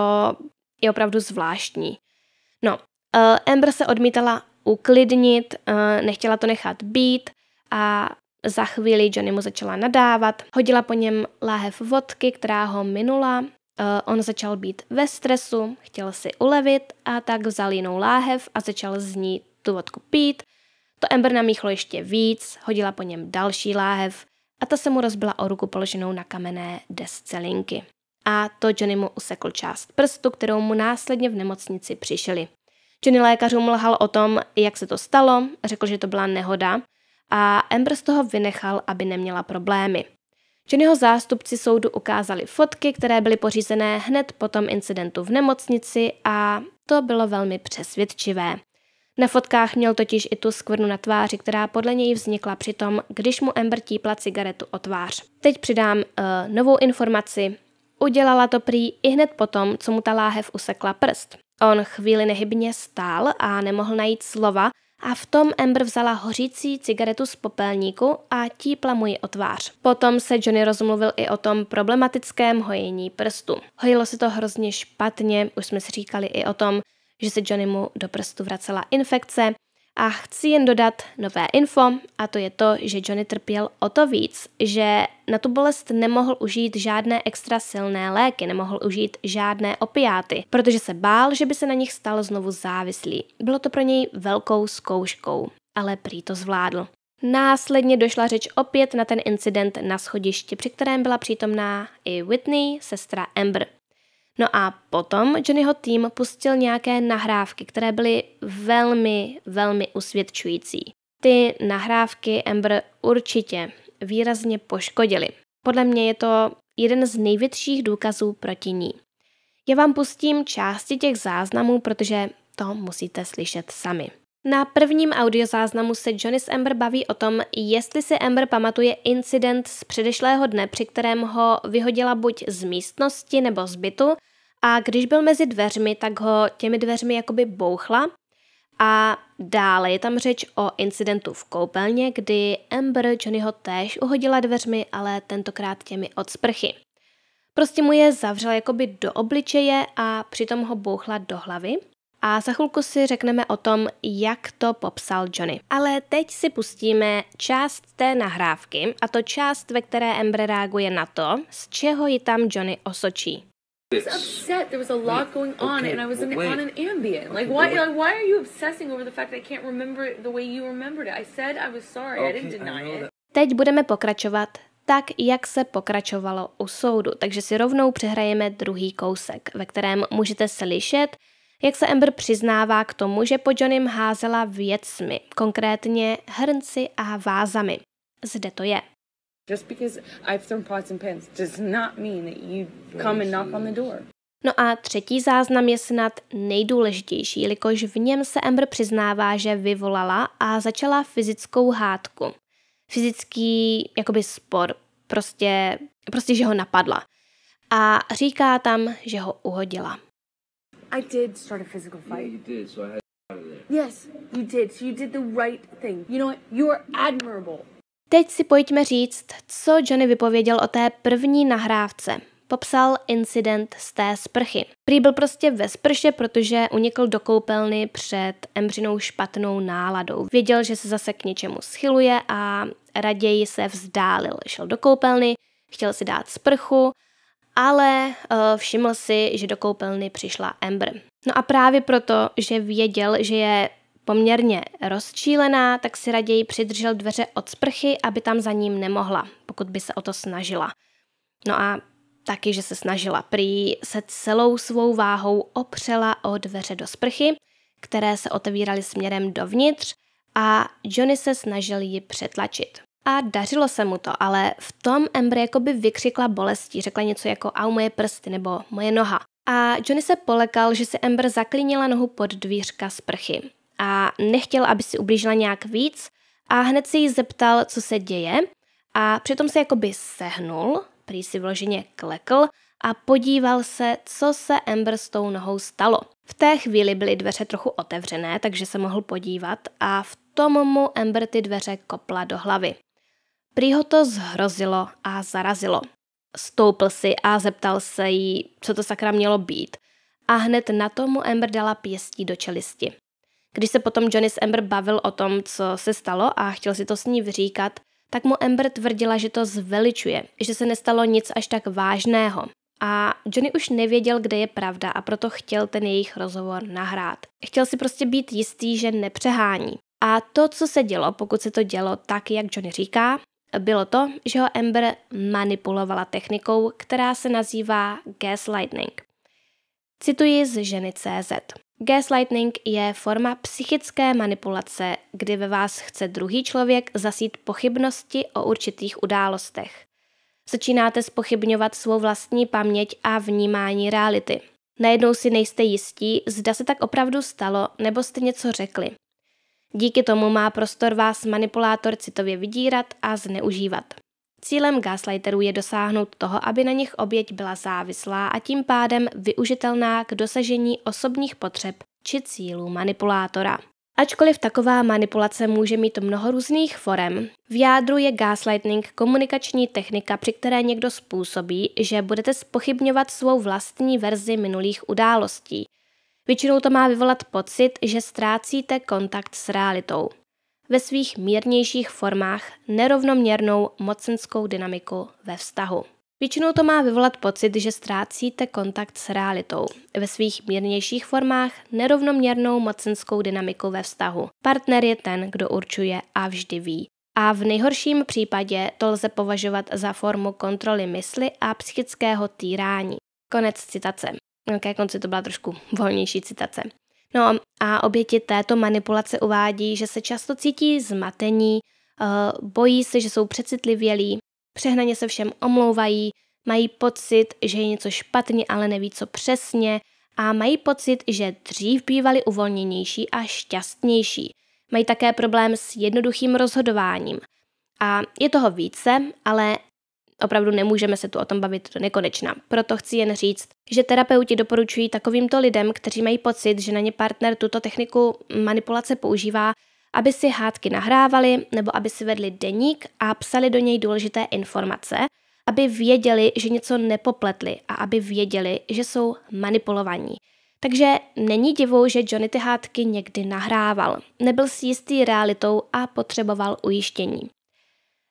je opravdu zvláštní. No, uh, Amber se odmítala uklidnit, uh, nechtěla to nechat být a za chvíli Johnny mu začala nadávat, hodila po něm láhev vodky, která ho minula, uh, on začal být ve stresu, chtěl si ulevit a tak vzal jinou láhev a začal z ní tu vodku pít – to Ember namíchlo ještě víc, hodila po něm další láhev a ta se mu rozbila o ruku položenou na kamenné desce linky. A to Johnny mu usekl část prstu, kterou mu následně v nemocnici přišili. Johnny lékařům lhal o tom, jak se to stalo, řekl, že to byla nehoda a Ember z toho vynechal, aby neměla problémy. Johnnyho zástupci soudu ukázali fotky, které byly pořízené hned po tom incidentu v nemocnici a to bylo velmi přesvědčivé. Na fotkách měl totiž i tu skvrnu na tváři, která podle něj vznikla při tom, když mu Ember típla cigaretu o tvář. Teď přidám uh, novou informaci. Udělala to prý i hned potom, co mu ta láhev usekla prst. On chvíli nehybně stál a nemohl najít slova a v tom Ember vzala hořící cigaretu z popelníku a típla mu ji o tvář. Potom se Johnny rozmluvil i o tom problematickém hojení prstu. Hojilo se to hrozně špatně, už jsme si říkali i o tom, že se Johnnymu do prstu vracela infekce a chci jen dodat nové info a to je to, že Johnny trpěl o to víc, že na tu bolest nemohl užít žádné extra silné léky, nemohl užít žádné opiáty, protože se bál, že by se na nich stal znovu závislý. Bylo to pro něj velkou zkouškou, ale prý to zvládl. Následně došla řeč opět na ten incident na schodišti, při kterém byla přítomná i Whitney, sestra Amber. No a potom Johnnyho tým pustil nějaké nahrávky, které byly velmi, velmi usvědčující. Ty nahrávky Ember určitě výrazně poškodily. Podle mě je to jeden z největších důkazů proti ní. Já vám pustím části těch záznamů, protože to musíte slyšet sami. Na prvním audiozáznamu se Johnny s Amber baví o tom, jestli si Amber pamatuje incident z předešlého dne, při kterém ho vyhodila buď z místnosti nebo z bytu a když byl mezi dveřmi, tak ho těmi dveřmi jakoby bouchla. A dále je tam řeč o incidentu v koupelně, kdy Amber Johnnyho též uhodila dveřmi, ale tentokrát těmi od sprchy. Prostě mu je zavřela jakoby do obličeje a přitom ho bouchla do hlavy a za chvilku si řekneme o tom, jak to popsal Johnny. Ale teď si pustíme část té nahrávky a to část, ve které Amber reaguje na to, z čeho ji tam Johnny osočí. upset. There was a lot going on, okay, and I was in, on an ambient. Like why? Like, why are you obsessing over the fact that I can't remember it the way you remembered it? I said I was sorry. Okay, I didn't deny I it. Teď budeme pokračovat tak, jak se pokračovalo u soudu. Takže si rovnou přehrajeme druhý kousek, ve kterém můžete slyšet, jak se Amber přiznává k tomu, že po Johnnym házela věcmi, konkrétně hrnci a vázami. Zde to je. No a třetí záznam je snad nejdůležitější, jelikož v něm se Amber přiznává, že vyvolala a začala fyzickou hádku. Fyzický jakoby spor, prostě, prostě že ho napadla. A říká tam, že ho uhodila. I did start a physical fight. Yeah, you did, so I had to get out of there. Yes, you did. So you did the right thing. You know what? You're admirable. Teď si pojďme říct, co Johnny vypověděl o té první nahrávce. Popsal incident z té sprchy. Prý byl prostě ve sprše, protože unikl do koupelny před Embřinou špatnou náladou. Věděl, že se zase k něčemu schyluje a raději se vzdálil. Šel do koupelny, chtěl si dát sprchu ale uh, všiml si, že do koupelny přišla Amber. No a právě proto, že věděl, že je poměrně rozčílená, tak si raději přidržel dveře od sprchy, aby tam za ním nemohla, pokud by se o to snažila. No a taky, že se snažila prý, se celou svou váhou opřela o dveře do sprchy, které se otevíraly směrem dovnitř a Johnny se snažil ji přetlačit a dařilo se mu to, ale v tom jako by vykřikla bolestí, řekla něco jako au moje prsty nebo moje noha. A Johnny se polekal, že si Ember zaklinila nohu pod dvířka z prchy a nechtěl, aby si ublížila nějak víc a hned se jí zeptal, co se děje a přitom se jakoby sehnul, prý si vloženě klekl a podíval se, co se Ember s tou nohou stalo. V té chvíli byly dveře trochu otevřené, takže se mohl podívat a v tom mu Ember ty dveře kopla do hlavy. Prý ho to zhrozilo a zarazilo. Stoupl si a zeptal se jí, co to sakra mělo být. A hned na tomu Amber dala pěstí do čelisti. Když se potom Johnny s Amber bavil o tom, co se stalo a chtěl si to s ní vyříkat, tak mu Amber tvrdila, že to zveličuje, že se nestalo nic až tak vážného. A Johnny už nevěděl, kde je pravda a proto chtěl ten jejich rozhovor nahrát. Chtěl si prostě být jistý, že nepřehání. A to, co se dělo, pokud se to dělo tak, jak Johnny říká, bylo to, že ho Amber manipulovala technikou, která se nazývá gaslighting. Cituji z ženy CZ. Gaslighting je forma psychické manipulace, kdy ve vás chce druhý člověk zasít pochybnosti o určitých událostech. Začínáte spochybňovat svou vlastní paměť a vnímání reality. Najednou si nejste jistí, zda se tak opravdu stalo, nebo jste něco řekli. Díky tomu má prostor vás manipulátor citově vydírat a zneužívat. Cílem gaslighterů je dosáhnout toho, aby na nich oběť byla závislá a tím pádem využitelná k dosažení osobních potřeb či cílů manipulátora. Ačkoliv taková manipulace může mít mnoho různých forem, v jádru je gaslighting komunikační technika, při které někdo způsobí, že budete spochybňovat svou vlastní verzi minulých událostí. Většinou to má vyvolat pocit, že ztrácíte kontakt s realitou. Ve svých mírnějších formách nerovnoměrnou mocenskou dynamiku ve vztahu. Většinou to má vyvolat pocit, že ztrácíte kontakt s realitou. Ve svých mírnějších formách nerovnoměrnou mocenskou dynamiku ve vztahu. Partner je ten, kdo určuje a vždy ví. A v nejhorším případě to lze považovat za formu kontroly mysli a psychického týrání. Konec citace. No, ke konci to byla trošku volnější citace. No a oběti této manipulace uvádí, že se často cítí zmatení, eh, bojí se, že jsou přecitlivělí, přehnaně se všem omlouvají, mají pocit, že je něco špatně, ale neví co přesně a mají pocit, že dřív bývali uvolněnější a šťastnější. Mají také problém s jednoduchým rozhodováním. A je toho více, ale Opravdu nemůžeme se tu o tom bavit do nekonečna. Proto chci jen říct, že terapeuti doporučují takovýmto lidem, kteří mají pocit, že na ně partner tuto techniku manipulace používá, aby si hádky nahrávali nebo aby si vedli deník a psali do něj důležité informace, aby věděli, že něco nepopletli a aby věděli, že jsou manipulovaní. Takže není divu, že Johnny ty hádky někdy nahrával. Nebyl si jistý realitou a potřeboval ujištění.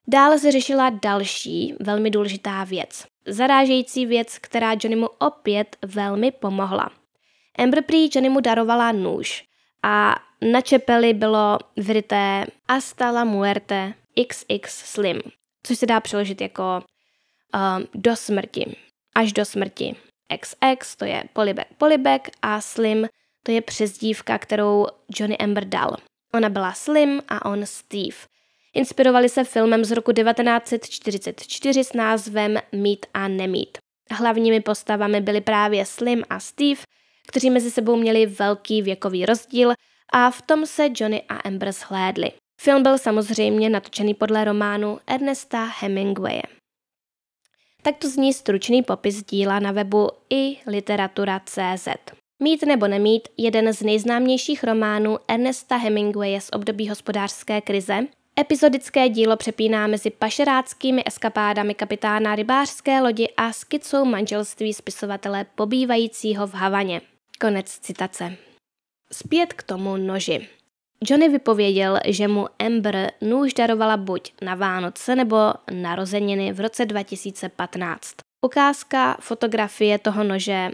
Dále se řešila další velmi důležitá věc. Zarážející věc, která Johnnymu opět velmi pomohla. Amber prý Johnnymu darovala nůž a na čepeli bylo vyryté Astala muerte XX Slim, což se dá přeložit jako uh, do smrti, až do smrti. XX to je polibek polibek a Slim to je přezdívka, kterou Johnny Amber dal. Ona byla Slim a on Steve. Inspirovali se filmem z roku 1944 s názvem Meet a nemít. Hlavními postavami byli právě Slim a Steve, kteří mezi sebou měli velký věkový rozdíl a v tom se Johnny a Amber shlédli. Film byl samozřejmě natočený podle románu Ernesta Hemingwaye. Takto zní stručný popis díla na webu i literatura.cz. Mít nebo nemít, jeden z nejznámějších románů Ernesta Hemingwaye z období hospodářské krize, Epizodické dílo přepíná mezi pašeráckými eskapádami kapitána rybářské lodi a skicou manželství spisovatele pobývajícího v Havaně. Konec citace. Zpět k tomu noži. Johnny vypověděl, že mu Amber nůž darovala buď na Vánoce nebo narozeniny v roce 2015. Ukázka fotografie toho nože e,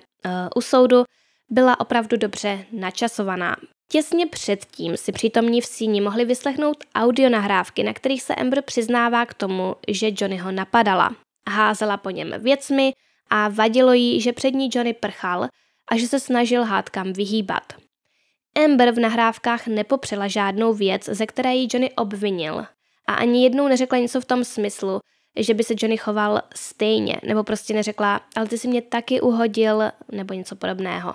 u soudu byla opravdu dobře načasovaná, Těsně předtím si přítomní v síni mohli vyslechnout audionahrávky, na kterých se Amber přiznává k tomu, že Johnny ho napadala. Házela po něm věcmi a vadilo jí, že před ní Johnny prchal a že se snažil hádkám vyhýbat. Amber v nahrávkách nepopřela žádnou věc, ze které ji Johnny obvinil a ani jednou neřekla něco v tom smyslu, že by se Johnny choval stejně, nebo prostě neřekla, ale ty si mě taky uhodil, nebo něco podobného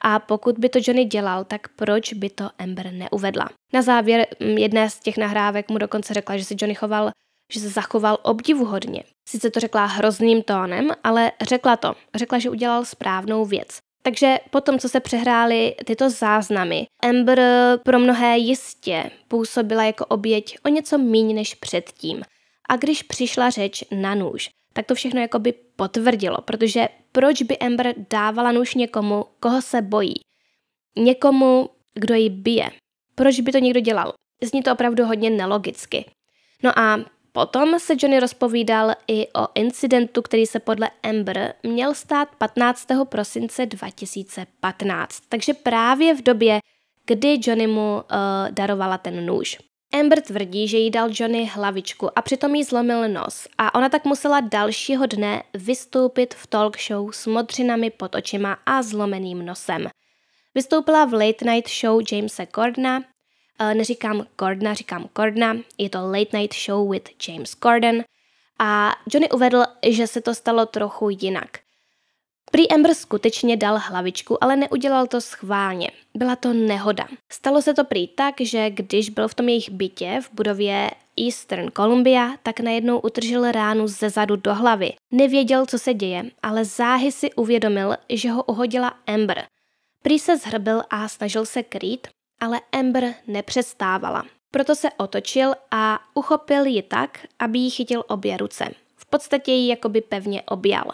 a pokud by to Johnny dělal, tak proč by to Amber neuvedla? Na závěr mm, jedné z těch nahrávek mu dokonce řekla, že se Johnny choval, že se zachoval obdivuhodně. Sice to řekla hrozným tónem, ale řekla to. Řekla, že udělal správnou věc. Takže po tom, co se přehrály tyto záznamy, Amber pro mnohé jistě působila jako oběť o něco míň než předtím. A když přišla řeč na nůž, tak to všechno jakoby potvrdilo, protože proč by Amber dávala nůž někomu, koho se bojí? Někomu, kdo ji bije. Proč by to někdo dělal? Zní to opravdu hodně nelogicky. No a potom se Johnny rozpovídal i o incidentu, který se podle Amber měl stát 15. prosince 2015, takže právě v době, kdy Johnny mu uh, darovala ten nůž. Amber tvrdí, že jí dal Johnny hlavičku a přitom jí zlomil nos a ona tak musela dalšího dne vystoupit v talk show s modřinami pod očima a zlomeným nosem. Vystoupila v late night show Jamesa Gordona, eh, neříkám Gordona, říkám Cordona, je to late night show with James Corden a Johnny uvedl, že se to stalo trochu jinak. Prý Amber skutečně dal hlavičku, ale neudělal to schválně. Byla to nehoda. Stalo se to prý tak, že když byl v tom jejich bytě v budově Eastern Columbia, tak najednou utržil ránu ze zadu do hlavy. Nevěděl, co se děje, ale záhy si uvědomil, že ho uhodila Amber. Prý se zhrbil a snažil se krýt, ale Amber nepřestávala. Proto se otočil a uchopil ji tak, aby ji chytil obě ruce. V podstatě ji jakoby pevně objal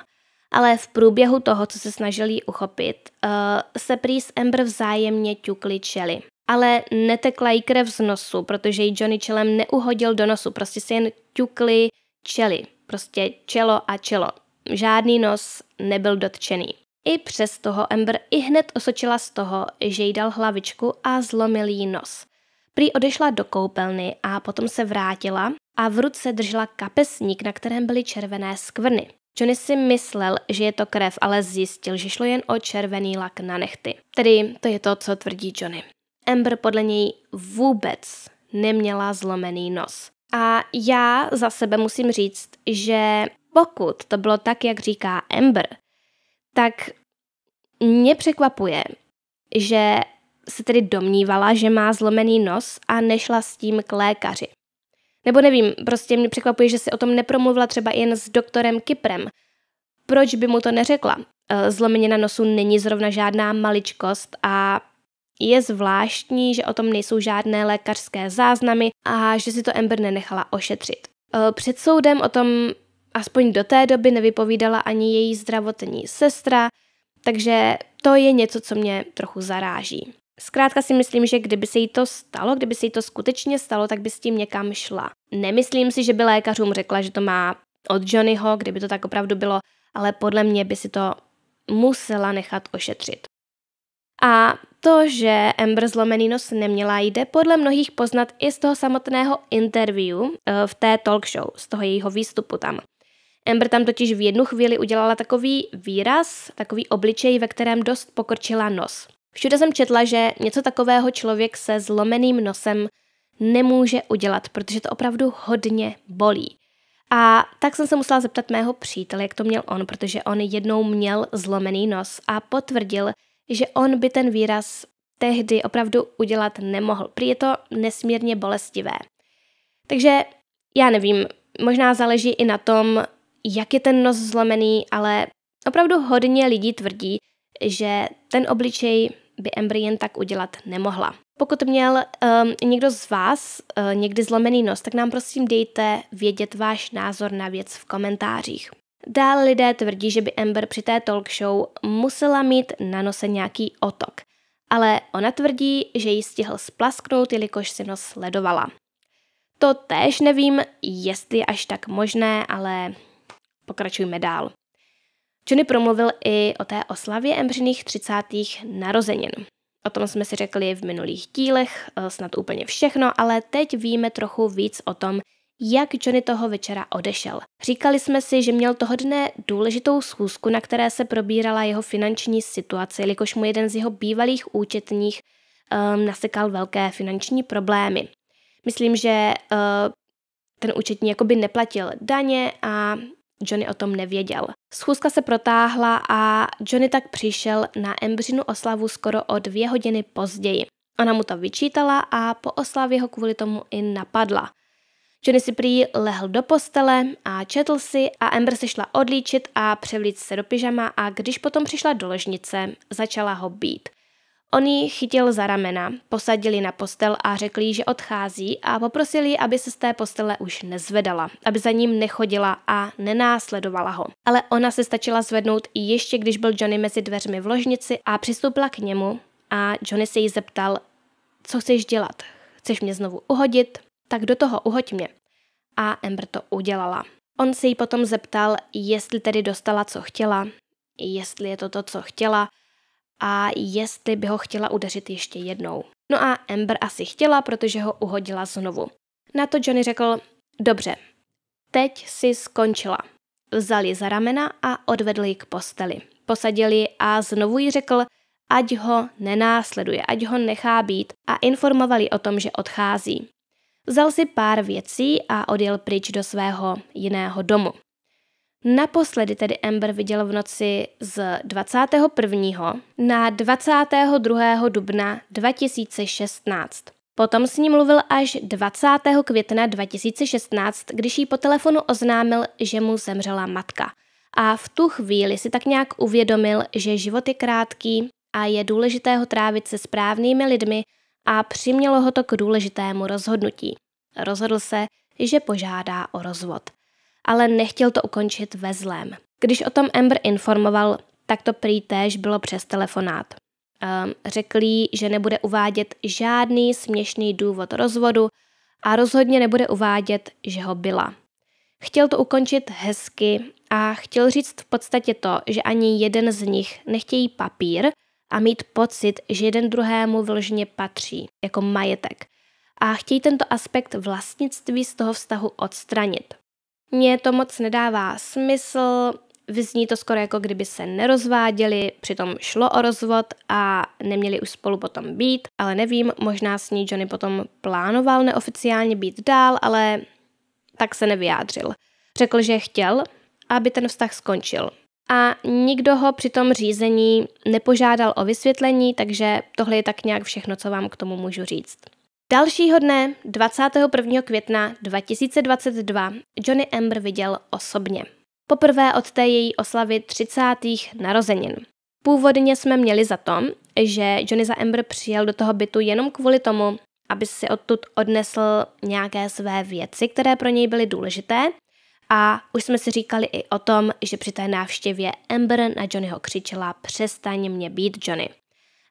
ale v průběhu toho, co se snažili uchopit, uh, se prý s Amber vzájemně ťukli čeli. Ale netekla jí krev z nosu, protože ji Johnny čelem neuhodil do nosu, prostě si jen ťukli čeli, prostě čelo a čelo. Žádný nos nebyl dotčený. I přes toho Ember i hned osočila z toho, že jí dal hlavičku a zlomil jí nos. Prý odešla do koupelny a potom se vrátila a v ruce držela kapesník, na kterém byly červené skvrny. Johnny si myslel, že je to krev, ale zjistil, že šlo jen o červený lak na nechty. Tedy to je to, co tvrdí Johnny. Amber podle něj vůbec neměla zlomený nos. A já za sebe musím říct, že pokud to bylo tak, jak říká Amber, tak mě překvapuje, že se tedy domnívala, že má zlomený nos a nešla s tím k lékaři. Nebo nevím, prostě mě překvapuje, že si o tom nepromluvila třeba jen s doktorem Kyprem. Proč by mu to neřekla? Eh, na nosu není zrovna žádná maličkost a je zvláštní, že o tom nejsou žádné lékařské záznamy a že si to Ember nenechala ošetřit. Eh, před soudem o tom aspoň do té doby nevypovídala ani její zdravotní sestra, takže to je něco, co mě trochu zaráží. Zkrátka si myslím, že kdyby se jí to stalo, kdyby se jí to skutečně stalo, tak by s tím někam šla. Nemyslím si, že by lékařům řekla, že to má od Johnnyho, kdyby to tak opravdu bylo, ale podle mě by si to musela nechat ošetřit. A to, že Amber zlomený nos neměla, jde podle mnohých poznat i z toho samotného interview eh, v té talk show, z toho jejího výstupu tam. Amber tam totiž v jednu chvíli udělala takový výraz, takový obličej, ve kterém dost pokrčila nos. Všude jsem četla, že něco takového člověk se zlomeným nosem nemůže udělat, protože to opravdu hodně bolí. A tak jsem se musela zeptat mého přítele, jak to měl on, protože on jednou měl zlomený nos a potvrdil, že on by ten výraz tehdy opravdu udělat nemohl. Prý je to nesmírně bolestivé. Takže já nevím, možná záleží i na tom, jak je ten nos zlomený, ale opravdu hodně lidí tvrdí, že ten obličej by Embry jen tak udělat nemohla. Pokud měl um, někdo z vás uh, někdy zlomený nos, tak nám prosím dejte vědět váš názor na věc v komentářích. Dále lidé tvrdí, že by Ember při té talk show musela mít na nose nějaký otok, ale ona tvrdí, že ji stihl splasknout, jelikož si nos sledovala. To též nevím, jestli je až tak možné, ale pokračujme dál. Johnny promluvil i o té oslavě Embřiných 30. narozenin. O tom jsme si řekli v minulých dílech eh, snad úplně všechno, ale teď víme trochu víc o tom, jak Johnny toho večera odešel. Říkali jsme si, že měl toho dne důležitou schůzku, na které se probírala jeho finanční situace, jelikož mu jeden z jeho bývalých účetních um, nasekal velké finanční problémy. Myslím, že uh, ten účetní jakoby neplatil daně a Johnny o tom nevěděl. Schůzka se protáhla a Johnny tak přišel na Embřinu oslavu skoro o dvě hodiny později. Ona mu to vyčítala a po oslavě ho kvůli tomu i napadla. Johnny si prý lehl do postele a četl si a Ember se šla odlíčit a převlít se do pyžama a když potom přišla do ložnice, začala ho být – On ji chytil za ramena, posadili na postel a řekli jí, že odchází a poprosili aby se z té postele už nezvedala, aby za ním nechodila a nenásledovala ho. Ale ona se stačila zvednout i ještě, když byl Johnny mezi dveřmi v ložnici a přistoupila k němu a Johnny se jí zeptal, co chceš dělat? Chceš mě znovu uhodit? Tak do toho uhoď mě. A Ember to udělala. On se jí potom zeptal, jestli tedy dostala, co chtěla, jestli je to to, co chtěla, a jestli by ho chtěla udeřit ještě jednou. No a Amber asi chtěla, protože ho uhodila znovu. Na to Johnny řekl, dobře, teď si skončila. Vzal ji za ramena a odvedl ji k posteli. Posadil ji a znovu ji řekl, ať ho nenásleduje, ať ho nechá být a informovali o tom, že odchází. Vzal si pár věcí a odjel pryč do svého jiného domu. Naposledy tedy Amber viděl v noci z 21. na 22. dubna 2016. Potom s ní mluvil až 20. května 2016, když jí po telefonu oznámil, že mu zemřela matka. A v tu chvíli si tak nějak uvědomil, že život je krátký a je důležité ho trávit se správnými lidmi a přimělo ho to k důležitému rozhodnutí. Rozhodl se, že požádá o rozvod ale nechtěl to ukončit ve zlém. Když o tom Amber informoval, tak to prý též bylo přes telefonát. Um, ehm, řekl jí, že nebude uvádět žádný směšný důvod rozvodu a rozhodně nebude uvádět, že ho byla. Chtěl to ukončit hezky a chtěl říct v podstatě to, že ani jeden z nich nechtějí papír a mít pocit, že jeden druhému vyloženě patří, jako majetek. A chtějí tento aspekt vlastnictví z toho vztahu odstranit. Mně to moc nedává smysl, vyzní to skoro jako kdyby se nerozváděli, přitom šlo o rozvod a neměli už spolu potom být, ale nevím, možná s ní Johnny potom plánoval neoficiálně být dál, ale tak se nevyjádřil. Řekl, že chtěl, aby ten vztah skončil. A nikdo ho při tom řízení nepožádal o vysvětlení, takže tohle je tak nějak všechno, co vám k tomu můžu říct. Dalšího dne, 21. května 2022, Johnny Amber viděl osobně. Poprvé od té její oslavy 30. narozenin. Původně jsme měli za to, že Johnny za Amber přijel do toho bytu jenom kvůli tomu, aby si odtud odnesl nějaké své věci, které pro něj byly důležité. A už jsme si říkali i o tom, že při té návštěvě Amber na Johnnyho křičela přestaň mě být Johnny.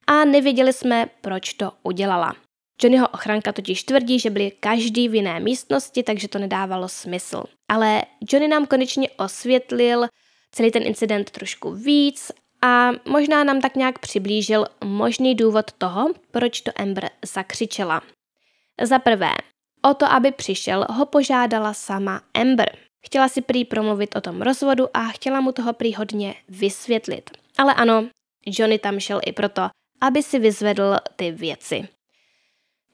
A nevěděli jsme, proč to udělala. Johnnyho ochranka totiž tvrdí, že byli každý v jiné místnosti, takže to nedávalo smysl. Ale Johnny nám konečně osvětlil celý ten incident trošku víc a možná nám tak nějak přiblížil možný důvod toho, proč to Ember zakřičela. Za prvé, o to, aby přišel, ho požádala sama Ember. Chtěla si prý promluvit o tom rozvodu a chtěla mu toho prý hodně vysvětlit. Ale ano, Johnny tam šel i proto, aby si vyzvedl ty věci.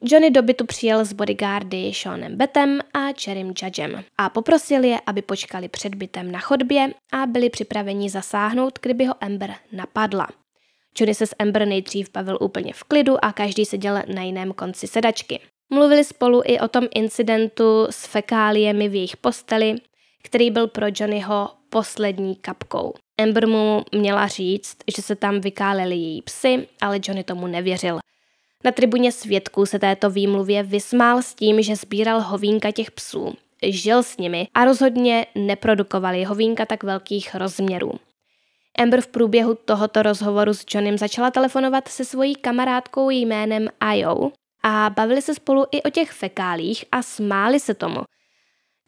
Johnny do bytu přijel s bodyguardy Seanem Betem a Cherim Judgem a poprosil je, aby počkali před bytem na chodbě a byli připraveni zasáhnout, kdyby ho Amber napadla. Johnny se s Amber nejdřív bavil úplně v klidu a každý seděl na jiném konci sedačky. Mluvili spolu i o tom incidentu s fekáliemi v jejich posteli, který byl pro Johnnyho poslední kapkou. Amber mu měla říct, že se tam vykáleli její psy, ale Johnny tomu nevěřil – na tribuně svědků se této výmluvě vysmál s tím, že sbíral hovínka těch psů, žil s nimi a rozhodně neprodukovali hovínka tak velkých rozměrů. Amber v průběhu tohoto rozhovoru s Johnem začala telefonovat se svojí kamarádkou jménem Io a bavili se spolu i o těch fekálích a smáli se tomu.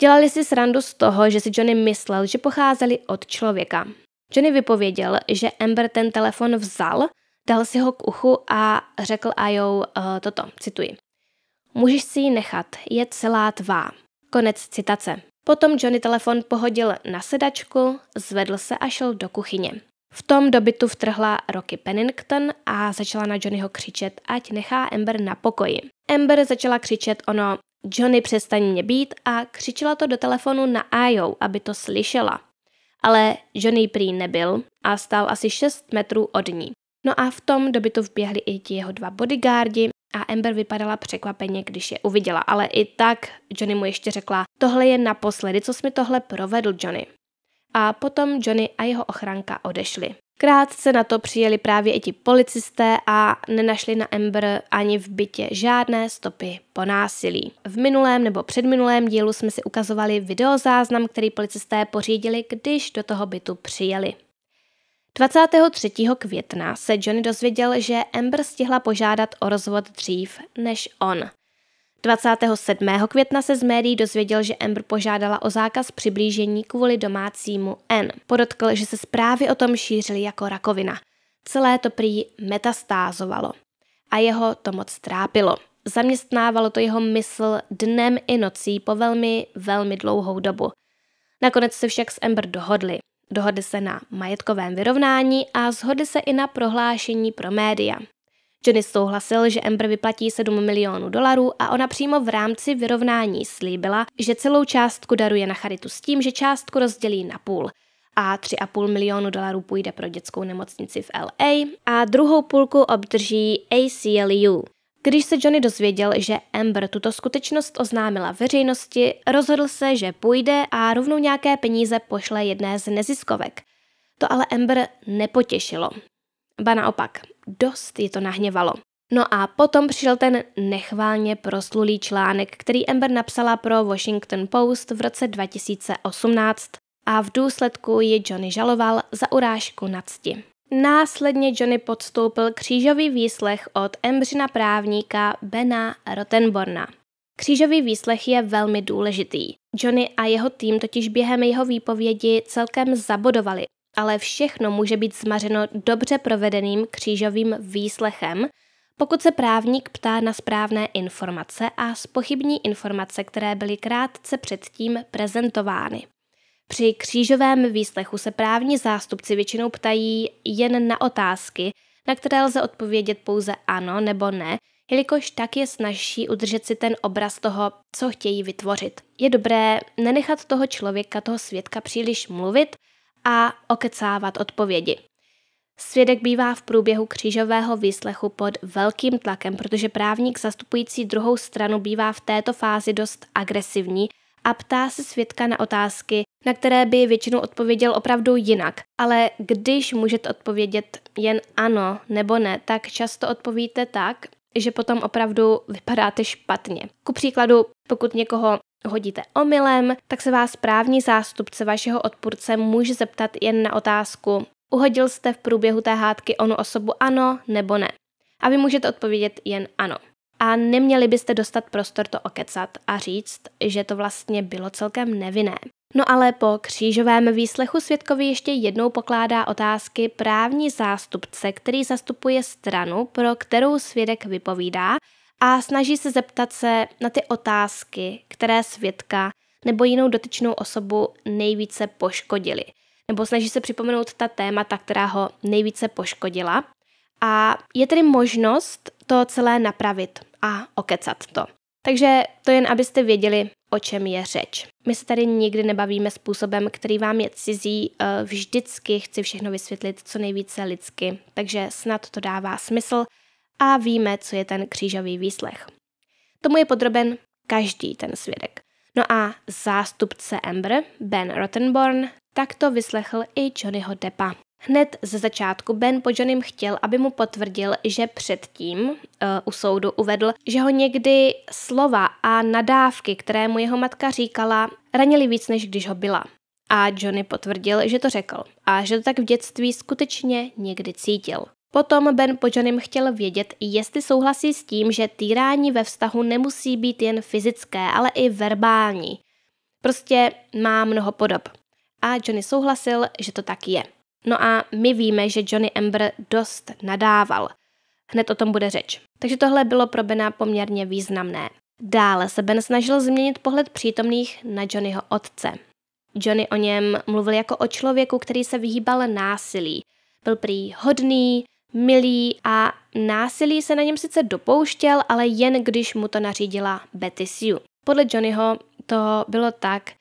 Dělali si srandu z toho, že si Johnny myslel, že pocházeli od člověka. Johnny vypověděl, že Amber ten telefon vzal – Dal si ho k uchu a řekl Ajo uh, eh, toto, cituji. Můžeš si ji nechat, je celá tvá. Konec citace. Potom Johnny telefon pohodil na sedačku, zvedl se a šel do kuchyně. V tom dobytu vtrhla Rocky Pennington a začala na Johnnyho křičet, ať nechá Amber na pokoji. Amber začala křičet ono Johnny přestaň mě být a křičela to do telefonu na Ajo, aby to slyšela. Ale Johnny prý nebyl a stál asi 6 metrů od ní. No a v tom to vběhli i ti jeho dva bodyguardi a Amber vypadala překvapeně, když je uviděla, ale i tak Johnny mu ještě řekla, tohle je naposledy, co jsi mi tohle provedl, Johnny. A potom Johnny a jeho ochranka odešli. Krátce na to přijeli právě i ti policisté a nenašli na Ember ani v bytě žádné stopy po násilí. V minulém nebo předminulém dílu jsme si ukazovali videozáznam, který policisté pořídili, když do toho bytu přijeli. 23. května se Johnny dozvěděl, že Amber stihla požádat o rozvod dřív než on. 27. května se z médií dozvěděl, že Amber požádala o zákaz přiblížení kvůli domácímu N. Podotkl, že se zprávy o tom šířily jako rakovina. Celé to prý metastázovalo. A jeho to moc trápilo. Zaměstnávalo to jeho mysl dnem i nocí po velmi, velmi dlouhou dobu. Nakonec se však s Amber dohodli. Dohodli se na majetkovém vyrovnání a zhodli se i na prohlášení pro média. Johnny souhlasil, že Amber vyplatí 7 milionů dolarů a ona přímo v rámci vyrovnání slíbila, že celou částku daruje na charitu s tím, že částku rozdělí na půl a 3,5 milionu dolarů půjde pro dětskou nemocnici v LA a druhou půlku obdrží ACLU, když se Johnny dozvěděl, že Amber tuto skutečnost oznámila veřejnosti, rozhodl se, že půjde a rovnou nějaké peníze pošle jedné z neziskovek. To ale Amber nepotěšilo. Ba naopak, dost ji to nahněvalo. No a potom přišel ten nechválně proslulý článek, který Amber napsala pro Washington Post v roce 2018 a v důsledku ji Johnny žaloval za urážku na cti. Následně Johnny podstoupil křížový výslech od Embřina právníka Bena Rottenborna. Křížový výslech je velmi důležitý. Johnny a jeho tým totiž během jeho výpovědi celkem zabodovali, ale všechno může být zmařeno dobře provedeným křížovým výslechem, pokud se právník ptá na správné informace a spochybní informace, které byly krátce předtím prezentovány. Při křížovém výslechu se právní zástupci většinou ptají jen na otázky, na které lze odpovědět pouze ano nebo ne, jelikož tak je snažší udržet si ten obraz toho, co chtějí vytvořit. Je dobré nenechat toho člověka, toho svědka příliš mluvit a okecávat odpovědi. Svědek bývá v průběhu křížového výslechu pod velkým tlakem, protože právník zastupující druhou stranu bývá v této fázi dost agresivní a ptá se svědka na otázky, na které by většinou odpověděl opravdu jinak. Ale když můžete odpovědět jen ano nebo ne, tak často odpovíte tak, že potom opravdu vypadáte špatně. Ku příkladu, pokud někoho hodíte omylem, tak se vás právní zástupce vašeho odpůrce může zeptat jen na otázku, uhodil jste v průběhu té hádky onu osobu ano nebo ne. A vy můžete odpovědět jen ano. A neměli byste dostat prostor to okecat a říct, že to vlastně bylo celkem nevinné. No ale po křížovém výslechu svědkovi ještě jednou pokládá otázky právní zástupce, který zastupuje stranu, pro kterou svědek vypovídá a snaží se zeptat se na ty otázky, které svědka nebo jinou dotyčnou osobu nejvíce poškodili. Nebo snaží se připomenout ta témata, která ho nejvíce poškodila. A je tedy možnost to celé napravit a okecat to. Takže to jen, abyste věděli, o čem je řeč. My se tady nikdy nebavíme způsobem, který vám je cizí, eh, vždycky chci všechno vysvětlit co nejvíce lidsky, takže snad to dává smysl a víme, co je ten křížový výslech. Tomu je podroben každý ten svědek. No a zástupce Amber, Ben Rottenborn, tak to vyslechl i Johnnyho Deppa, Hned ze začátku Ben po Johnnym chtěl, aby mu potvrdil, že předtím uh, u soudu uvedl, že ho někdy slova a nadávky, které mu jeho matka říkala, ranili víc, než když ho byla. A Johnny potvrdil, že to řekl a že to tak v dětství skutečně někdy cítil. Potom Ben po Johnnym chtěl vědět, jestli souhlasí s tím, že týrání ve vztahu nemusí být jen fyzické, ale i verbální. Prostě má mnoho podob. A Johnny souhlasil, že to tak je. No a my víme, že Johnny Ember dost nadával. Hned o tom bude řeč. Takže tohle bylo pro Bena poměrně významné. Dále se Ben snažil změnit pohled přítomných na Johnnyho otce. Johnny o něm mluvil jako o člověku, který se vyhýbal násilí. Byl prý hodný, milý a násilí se na něm sice dopouštěl, ale jen když mu to nařídila Betty Sue. Podle Johnnyho to bylo tak,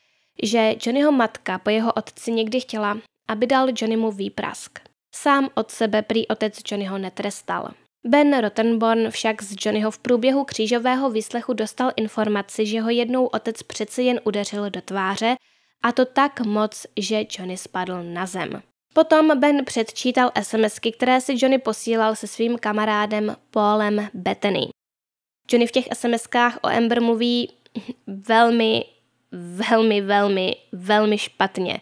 že Johnnyho matka po jeho otci někdy chtěla, aby dal Johnnymu výprask. Sám od sebe prý otec Johnnyho netrestal. Ben Rottenborn však z Johnnyho v průběhu křížového výslechu dostal informaci, že ho jednou otec přece jen udeřil do tváře, a to tak moc, že Johnny spadl na zem. Potom Ben předčítal SMSky, které si Johnny posílal se svým kamarádem Paulem Bettany. Johnny v těch SMSkách o Amber mluví velmi, velmi, velmi, velmi špatně.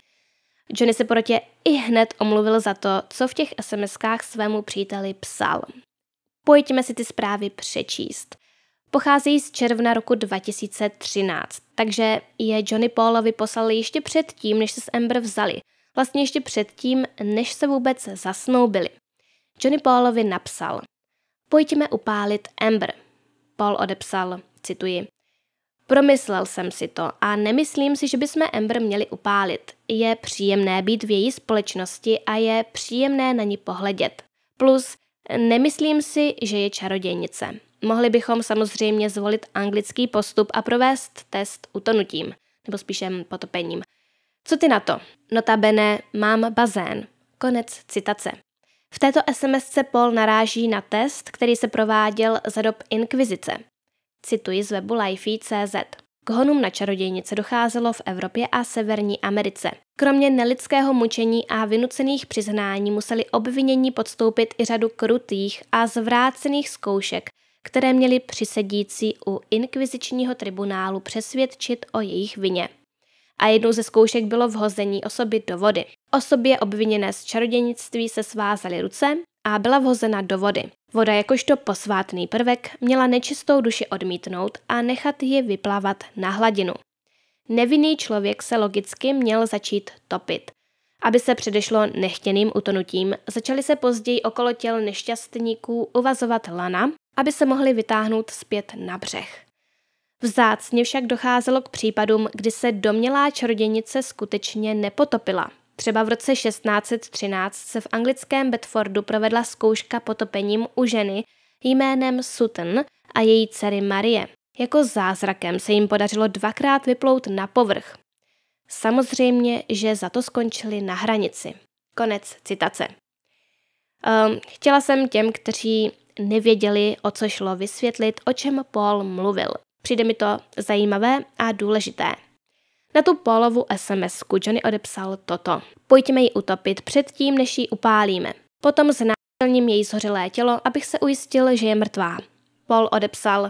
Johnny se porotě i hned omluvil za to, co v těch SMSkách svému příteli psal. Pojďme si ty zprávy přečíst. Pochází z června roku 2013, takže je Johnny Paulovi poslali ještě předtím, než se s Amber vzali. Vlastně ještě předtím, než se vůbec zasnoubili. Johnny Paulovi napsal Pojďme upálit Amber. Paul odepsal, cituji, Promyslel jsem si to a nemyslím si, že bychom Ember měli upálit. Je příjemné být v její společnosti a je příjemné na ní pohledět. Plus, nemyslím si, že je čarodějnice. Mohli bychom samozřejmě zvolit anglický postup a provést test utonutím, nebo spíše potopením. Co ty na to? Notabene, mám bazén. Konec citace. V této SMSce Paul naráží na test, který se prováděl za dob inkvizice cituji z webu lifey.cz. K honům na čarodějnice docházelo v Evropě a Severní Americe. Kromě nelidského mučení a vynucených přiznání museli obvinění podstoupit i řadu krutých a zvrácených zkoušek, které měli přisedící u inkvizičního tribunálu přesvědčit o jejich vině. A jednou ze zkoušek bylo vhození osoby do vody. Osobě obviněné z čarodějnictví se svázaly ruce a byla vhozena do vody. Voda jakožto posvátný prvek měla nečistou duši odmítnout a nechat ji vyplavat na hladinu. Nevinný člověk se logicky měl začít topit. Aby se předešlo nechtěným utonutím, začaly se později okolo těl nešťastníků uvazovat lana, aby se mohli vytáhnout zpět na břeh. Vzácně však docházelo k případům, kdy se domělá čarodějnice skutečně nepotopila, Třeba v roce 1613 se v anglickém Bedfordu provedla zkouška potopením u ženy jménem Sutton a její dcery Marie. Jako zázrakem se jim podařilo dvakrát vyplout na povrch. Samozřejmě, že za to skončili na hranici. Konec citace. Um, chtěla jsem těm, kteří nevěděli, o co šlo, vysvětlit, o čem Paul mluvil. Přijde mi to zajímavé a důležité. Na tu polovu sms Johnny odepsal toto. Pojďme ji utopit předtím, než ji upálíme. Potom znásilním její zhořelé tělo, abych se ujistil, že je mrtvá. Paul odepsal,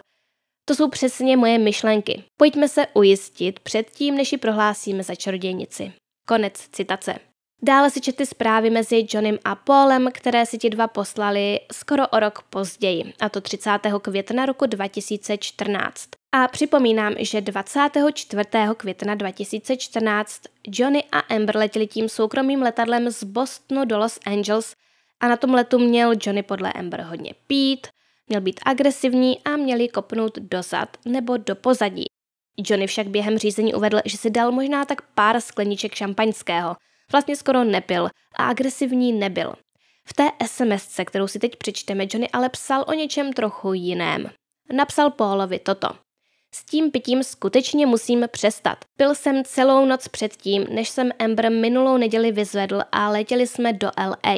to jsou přesně moje myšlenky. Pojďme se ujistit předtím, než ji prohlásíme za čarodějnici. Konec citace. Dále si četli zprávy mezi Johnem a Paulem, které si ti dva poslali skoro o rok později, a to 30. května roku 2014. A připomínám, že 24. května 2014 Johnny a Amber letěli tím soukromým letadlem z Bostonu do Los Angeles a na tom letu měl Johnny podle Amber hodně pít, měl být agresivní a měli kopnout dozad nebo do pozadí. Johnny však během řízení uvedl, že si dal možná tak pár skleniček šampaňského. Vlastně skoro nepil a agresivní nebyl. V té SMS, kterou si teď přečteme, Johnny ale psal o něčem trochu jiném. Napsal Paulovi toto. S tím pitím skutečně musím přestat. Pil jsem celou noc předtím, než jsem Amber minulou neděli vyzvedl a letěli jsme do LA.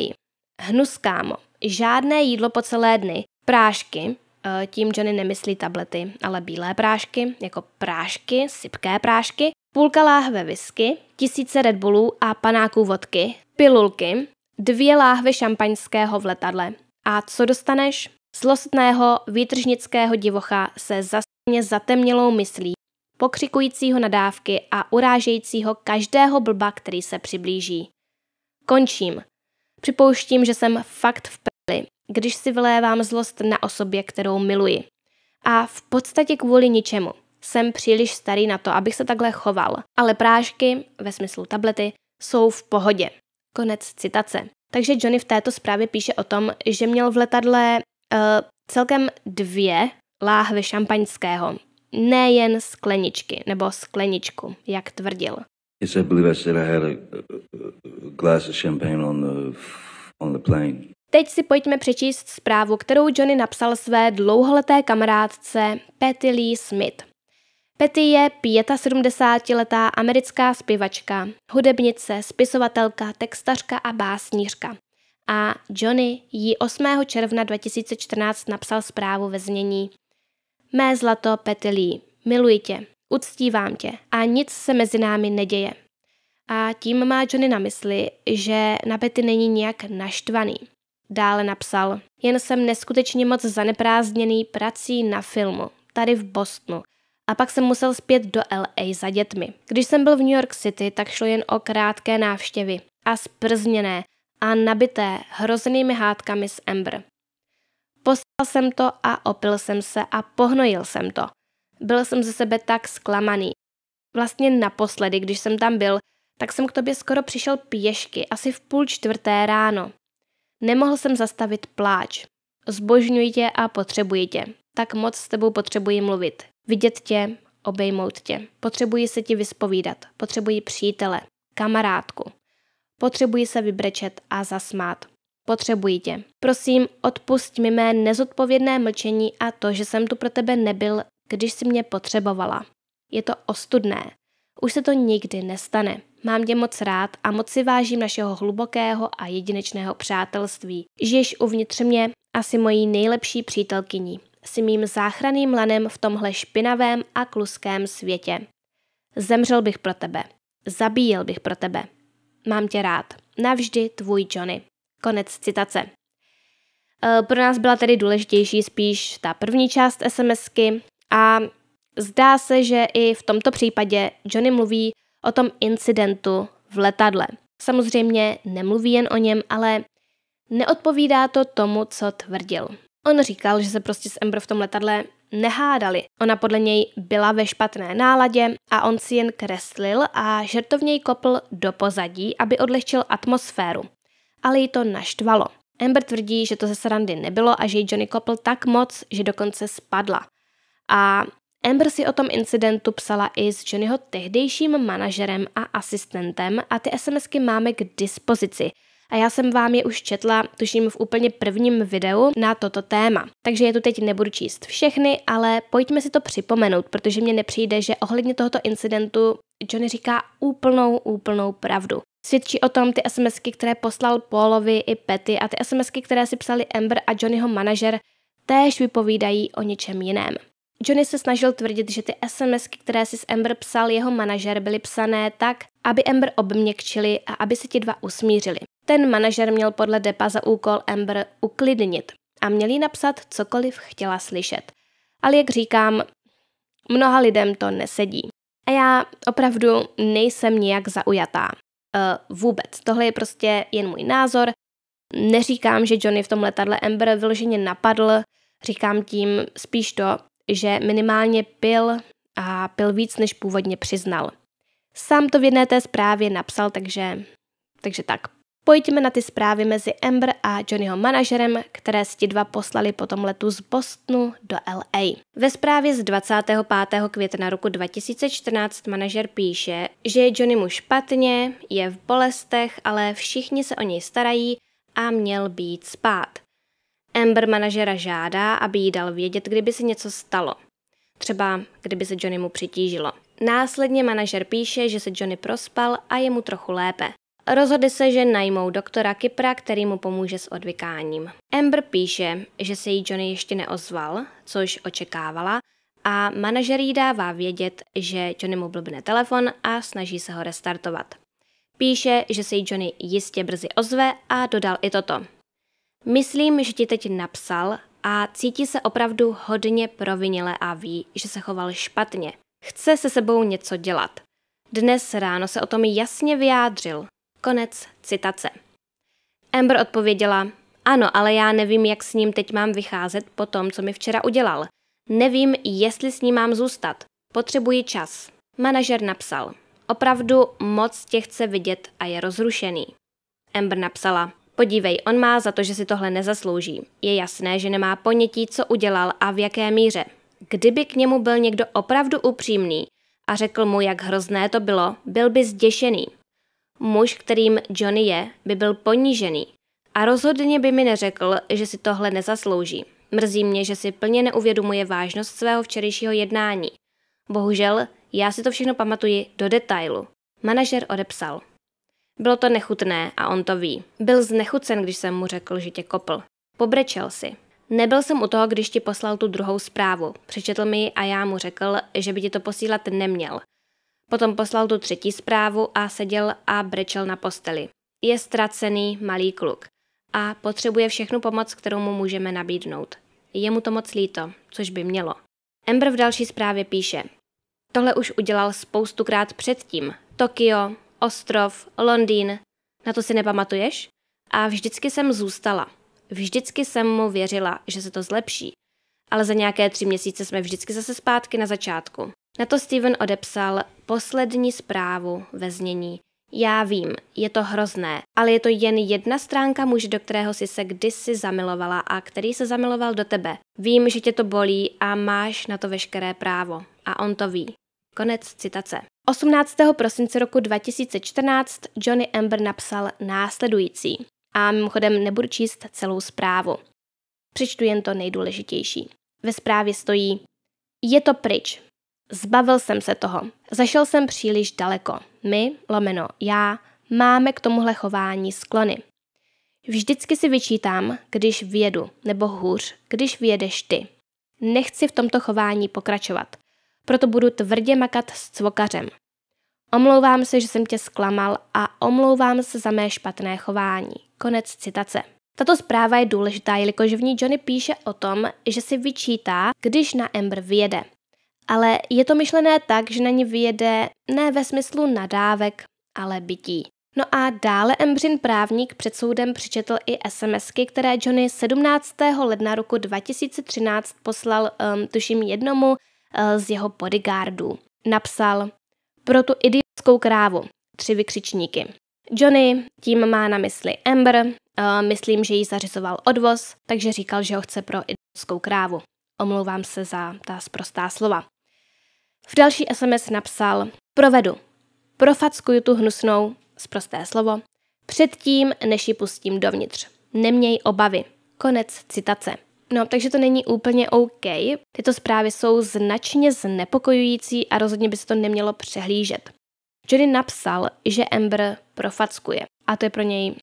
Hnuskámo, žádné jídlo po celé dny, prášky, eh, tím Johnny nemyslí tablety, ale bílé prášky, jako prášky, sypké prášky, půlka láhve whisky, tisíce Red Bullů a panáků vodky, pilulky, dvě láhve šampaňského v letadle. A co dostaneš? Zlostného výtržnického divocha se za mě zatemnělou myslí, pokřikujícího nadávky a urážejícího každého blba, který se přiblíží. Končím. Připouštím, že jsem fakt v prli, když si vylévám zlost na osobě, kterou miluji. A v podstatě kvůli ničemu. Jsem příliš starý na to, abych se takhle choval, ale prášky, ve smyslu tablety, jsou v pohodě. Konec citace. Takže Johnny v této zprávě píše o tom, že měl v letadle uh, celkem dvě láhve šampaňského, nejen skleničky nebo skleničku, jak tvrdil. Eh, eh, eh, Teď si pojďme přečíst zprávu, kterou Johnny napsal své dlouholeté kamarádce Patty Lee Smith. Patty je 75-letá americká zpěvačka, hudebnice, spisovatelka, textařka a básnířka. A Johnny jí 8. června 2014 napsal zprávu ve znění – Mé zlato Petelí, miluji tě, uctívám tě a nic se mezi námi neděje. A tím má Johnny na mysli, že na Betty není nijak naštvaný. Dále napsal, jen jsem neskutečně moc zaneprázdněný prací na filmu, tady v Bostonu. A pak jsem musel zpět do LA za dětmi. Když jsem byl v New York City, tak šlo jen o krátké návštěvy. A sprzněné a nabité hroznými hádkami s Ember. Poslal jsem to a opil jsem se a pohnojil jsem to. Byl jsem ze sebe tak zklamaný. Vlastně naposledy, když jsem tam byl, tak jsem k tobě skoro přišel pěšky, asi v půl čtvrté ráno. Nemohl jsem zastavit pláč. Zbožňuji tě a potřebuji tě. Tak moc s tebou potřebuji mluvit. Vidět tě, obejmout tě. Potřebuji se ti vyspovídat. Potřebuji přítele, kamarádku. Potřebuji se vybrečet a zasmát potřebují tě. Prosím, odpust mi mé nezodpovědné mlčení a to, že jsem tu pro tebe nebyl, když jsi mě potřebovala. Je to ostudné. Už se to nikdy nestane. Mám tě moc rád a moc si vážím našeho hlubokého a jedinečného přátelství. Žiješ uvnitř mě a jsi mojí nejlepší přítelkyní. Jsi mým záchranným lanem v tomhle špinavém a kluském světě. Zemřel bych pro tebe. Zabíjel bych pro tebe. Mám tě rád. Navždy tvůj Johnny. Konec citace. E, pro nás byla tedy důležitější spíš ta první část SMSky a zdá se, že i v tomto případě Johnny mluví o tom incidentu v letadle. Samozřejmě nemluví jen o něm, ale neodpovídá to tomu, co tvrdil. On říkal, že se prostě s Ember v tom letadle nehádali. Ona podle něj byla ve špatné náladě a on si jen kreslil a žertovněji kopl do pozadí, aby odlehčil atmosféru ale ji to naštvalo. Amber tvrdí, že to ze srandy nebylo a že ji Johnny kopl tak moc, že dokonce spadla. A Amber si o tom incidentu psala i s Johnnyho tehdejším manažerem a asistentem a ty SMSky máme k dispozici. A já jsem vám je už četla, tuším v úplně prvním videu na toto téma. Takže je tu teď nebudu číst všechny, ale pojďme si to připomenout, protože mně nepřijde, že ohledně tohoto incidentu Johnny říká úplnou, úplnou pravdu. Svědčí o tom ty SMSky, které poslal Paulovi i Petty a ty SMSky, které si psali Amber a Johnnyho manažer, též vypovídají o něčem jiném. Johnny se snažil tvrdit, že ty SMSky, které si s Amber psal jeho manažer, byly psané tak, aby Amber obměkčili a aby se ti dva usmířili. Ten manažer měl podle Depa za úkol Amber uklidnit a měl jí napsat cokoliv chtěla slyšet. Ale jak říkám, mnoha lidem to nesedí. A já opravdu nejsem nijak zaujatá uh, vůbec. Tohle je prostě jen můj názor. Neříkám, že Johnny v tom letadle Amber vyloženě napadl, říkám tím spíš to, že minimálně pil a pil víc, než původně přiznal. Sám to v jedné té zprávě napsal, takže, takže tak, Pojďme na ty zprávy mezi Amber a Johnnyho manažerem, které si ti dva poslali po tom letu z Bostonu do LA. Ve zprávě z 25. května roku 2014 manažer píše, že je Johnny mu špatně, je v bolestech, ale všichni se o něj starají a měl být spát. Amber manažera žádá, aby jí dal vědět, kdyby se něco stalo. Třeba kdyby se Johnny mu přitížilo. Následně manažer píše, že se Johnny prospal a je mu trochu lépe. Rozhodli se, že najmou doktora Kypra, který mu pomůže s odvykáním. Amber píše, že se jí Johnny ještě neozval, což očekávala, a manažer jí dává vědět, že Johnny mu blbne telefon a snaží se ho restartovat. Píše, že se jí Johnny jistě brzy ozve a dodal i toto. Myslím, že ti teď napsal a cítí se opravdu hodně provinile a ví, že se choval špatně. Chce se sebou něco dělat. Dnes ráno se o tom jasně vyjádřil. Konec citace. Amber odpověděla, ano, ale já nevím, jak s ním teď mám vycházet po tom, co mi včera udělal. Nevím, jestli s ním mám zůstat. Potřebuji čas. Manažer napsal. Opravdu moc tě chce vidět a je rozrušený. Amber napsala. Podívej, on má za to, že si tohle nezaslouží. Je jasné, že nemá ponětí, co udělal a v jaké míře. Kdyby k němu byl někdo opravdu upřímný a řekl mu, jak hrozné to bylo, byl by zděšený. Muž, kterým Johnny je, by byl ponížený. A rozhodně by mi neřekl, že si tohle nezaslouží. Mrzí mě, že si plně neuvědomuje vážnost svého včerejšího jednání. Bohužel, já si to všechno pamatuji do detailu. Manažer odepsal. Bylo to nechutné a on to ví. Byl znechucen, když jsem mu řekl, že tě kopl. Pobrečel si. Nebyl jsem u toho, když ti poslal tu druhou zprávu. Přečetl mi ji a já mu řekl, že by ti to posílat neměl. Potom poslal tu třetí zprávu a seděl a brečel na posteli. Je ztracený malý kluk a potřebuje všechnu pomoc, kterou mu můžeme nabídnout. Je mu to moc líto, což by mělo. Ember v další zprávě píše. Tohle už udělal spoustukrát předtím. Tokio, ostrov, Londýn. Na to si nepamatuješ? A vždycky jsem zůstala. Vždycky jsem mu věřila, že se to zlepší. Ale za nějaké tři měsíce jsme vždycky zase zpátky na začátku. Na to Steven odepsal poslední zprávu ve znění. Já vím, je to hrozné, ale je to jen jedna stránka muže, do kterého si se kdysi zamilovala a který se zamiloval do tebe. Vím, že tě to bolí a máš na to veškeré právo. A on to ví. Konec citace. 18. prosince roku 2014 Johnny Amber napsal následující. A mimochodem nebudu číst celou zprávu. Přečtu jen to nejdůležitější. Ve zprávě stojí Je to pryč, Zbavil jsem se toho. Zašel jsem příliš daleko. My, lomeno já, máme k tomuhle chování sklony. Vždycky si vyčítám, když vědu, nebo hůř, když vědeš ty. Nechci v tomto chování pokračovat. Proto budu tvrdě makat s cvokařem. Omlouvám se, že jsem tě zklamal a omlouvám se za mé špatné chování. Konec citace. Tato zpráva je důležitá, jelikož v ní Johnny píše o tom, že si vyčítá, když na Ember vyjede – ale je to myšlené tak, že na ní vyjede ne ve smyslu nadávek, ale bytí. No a dále Embřin právník před soudem přičetl i SMSky, které Johnny 17. ledna roku 2013 poslal, um, tuším, jednomu uh, z jeho bodyguardů. Napsal pro tu idiotskou krávu. Tři vykřičníky. Johnny tím má na mysli Ember. uh, eh, myslím, že jí zařizoval odvoz, takže říkal, že ho chce pro idiotskou krávu. Omlouvám se za ta sprostá slova. V další SMS napsal, provedu, profackuju tu hnusnou, zprosté slovo, předtím, než ji pustím dovnitř. Neměj obavy. Konec citace. No, takže to není úplně OK. Tyto zprávy jsou značně znepokojující a rozhodně by se to nemělo přehlížet. Johnny napsal, že Ember profackuje a to je pro něj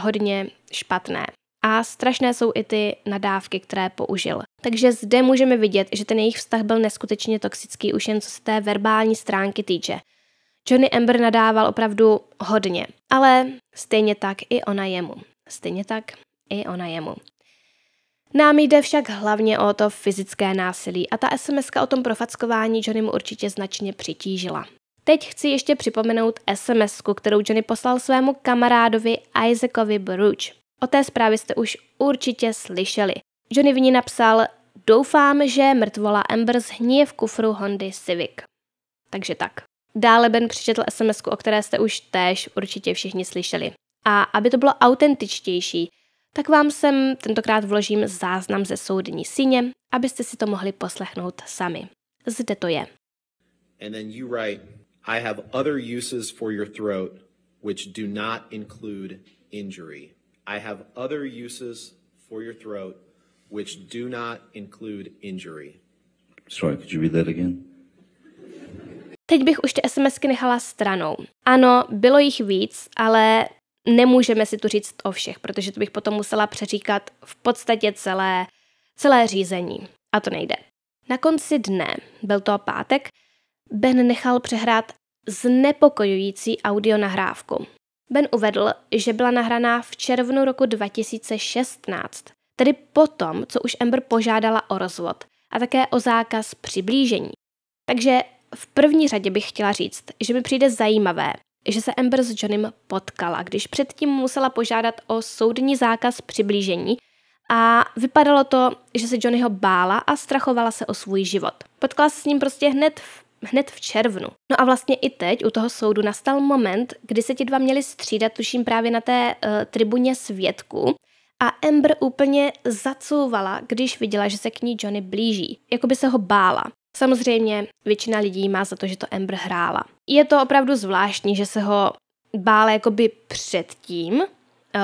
hodně špatné. A strašné jsou i ty nadávky, které použil. Takže zde můžeme vidět, že ten jejich vztah byl neskutečně toxický už jen co se té verbální stránky týče. Johnny Amber nadával opravdu hodně, ale stejně tak i ona jemu. Stejně tak i ona jemu. Nám jde však hlavně o to fyzické násilí a ta sms o tom profackování Johnny mu určitě značně přitížila. Teď chci ještě připomenout sms kterou Johnny poslal svému kamarádovi Isaacovi Bruch. O té zprávě jste už určitě slyšeli. Johnny v ní napsal Doufám, že mrtvola Amber zhnije v kufru Hondy Civic. Takže tak. Dále Ben přičetl sms o které jste už též určitě všichni slyšeli. A aby to bylo autentičtější, tak vám sem tentokrát vložím záznam ze soudní síně, abyste si to mohli poslechnout sami. Zde to je. And then you write, I have other uses for your throat, which do not include injury. I have other uses for your throat, which do not include injury. Sorry, could you read that again? Teď bych už ty SMSky nechala stranou. Ano, bylo jich víc, ale nemůžeme si tu říct o všech, protože to bych potom musela přeříkat v podstatě celé, celé řízení. A to nejde. Na konci dne, byl to pátek, Ben nechal přehrát znepokojující nahrávku. Ben uvedl, že byla nahraná v červnu roku 2016 tedy potom, co už Amber požádala o rozvod a také o zákaz přiblížení. Takže v první řadě bych chtěla říct, že mi přijde zajímavé, že se Amber s Johnem potkala, když předtím musela požádat o soudní zákaz přiblížení a vypadalo to, že se Johnnyho bála a strachovala se o svůj život. Potkala se s ním prostě hned v, hned v červnu. No a vlastně i teď u toho soudu nastal moment, kdy se ti dva měli střídat, tuším právě na té uh, tribuně svědků, a Amber úplně zacouvala, když viděla, že se k ní Johnny blíží, jako by se ho bála. Samozřejmě většina lidí má za to, že to Amber hrála. Je to opravdu zvláštní, že se ho bála jakoby předtím, eh,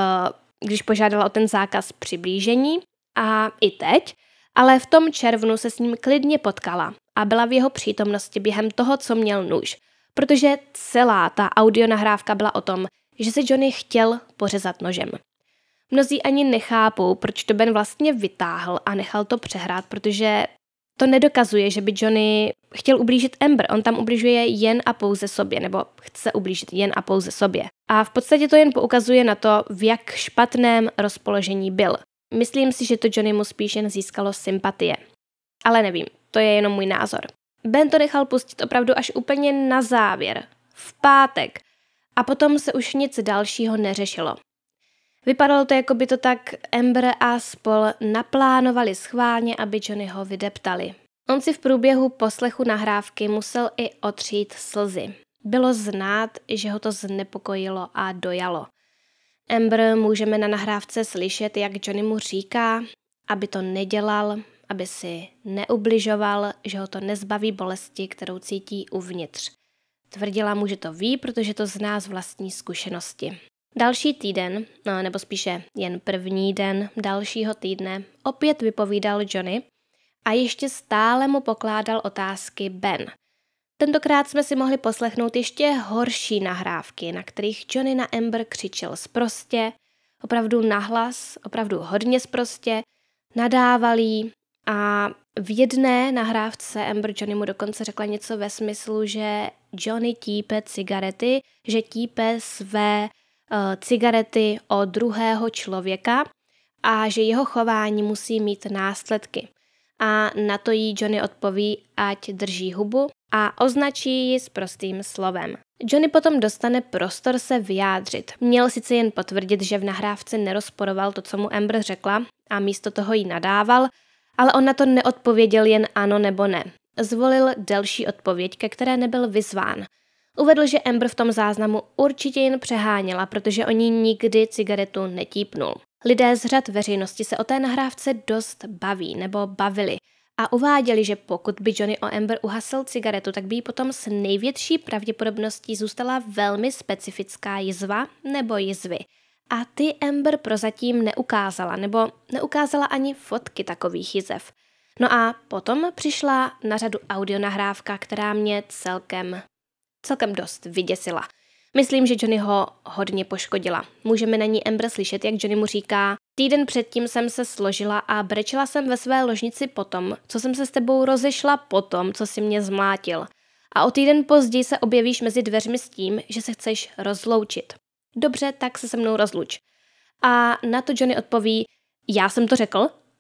když požádala o ten zákaz přiblížení a i teď, ale v tom červnu se s ním klidně potkala a byla v jeho přítomnosti během toho, co měl nůž, protože celá ta audionahrávka byla o tom, že se Johnny chtěl pořezat nožem. Mnozí ani nechápou, proč to Ben vlastně vytáhl a nechal to přehrát, protože to nedokazuje, že by Johnny chtěl ublížit Amber. On tam ublížuje jen a pouze sobě, nebo chce ublížit jen a pouze sobě. A v podstatě to jen poukazuje na to, v jak špatném rozpoložení byl. Myslím si, že to Johnny mu spíš jen získalo sympatie. Ale nevím, to je jenom můj názor. Ben to nechal pustit opravdu až úplně na závěr, v pátek. A potom se už nic dalšího neřešilo. Vypadalo to, jako by to tak Amber a spol naplánovali schválně, aby Johnny ho vydeptali. On si v průběhu poslechu nahrávky musel i otřít slzy. Bylo znát, že ho to znepokojilo a dojalo. Amber můžeme na nahrávce slyšet, jak Johnny mu říká, aby to nedělal, aby si neubližoval, že ho to nezbaví bolesti, kterou cítí uvnitř. Tvrdila mu, že to ví, protože to zná z vlastní zkušenosti. Další týden, no, nebo spíše jen první den dalšího týdne, opět vypovídal Johnny a ještě stále mu pokládal otázky Ben. Tentokrát jsme si mohli poslechnout ještě horší nahrávky, na kterých Johnny na Amber křičel sprostě, opravdu nahlas, opravdu hodně sprostě, nadával jí a v jedné nahrávce Amber Johnny mu dokonce řekla něco ve smyslu, že Johnny típe cigarety, že típe své Eh, cigarety od druhého člověka a že jeho chování musí mít následky. A na to jí Johnny odpoví, ať drží hubu a označí ji s prostým slovem. Johnny potom dostane prostor se vyjádřit. Měl sice jen potvrdit, že v nahrávce nerozporoval to, co mu Amber řekla a místo toho jí nadával, ale on na to neodpověděl jen ano nebo ne. Zvolil delší odpověď, ke které nebyl vyzván – Uvedl, že Amber v tom záznamu určitě jen přeháněla, protože o ní nikdy cigaretu netípnul. Lidé z řad veřejnosti se o té nahrávce dost baví nebo bavili a uváděli, že pokud by Johnny o Amber uhasil cigaretu, tak by jí potom s největší pravděpodobností zůstala velmi specifická jizva nebo jizvy. A ty Amber prozatím neukázala, nebo neukázala ani fotky takových jizev. No a potom přišla na řadu audionahrávka, která mě celkem celkem dost vyděsila. Myslím, že Johnny ho hodně poškodila. Můžeme na ní Amber slyšet, jak Johnny mu říká Týden předtím jsem se složila a brečela jsem ve své ložnici potom, co jsem se s tebou rozešla potom, co si mě zmlátil. A o týden později se objevíš mezi dveřmi s tím, že se chceš rozloučit. Dobře, tak se se mnou rozluč. A na to Johnny odpoví, já jsem to řekl?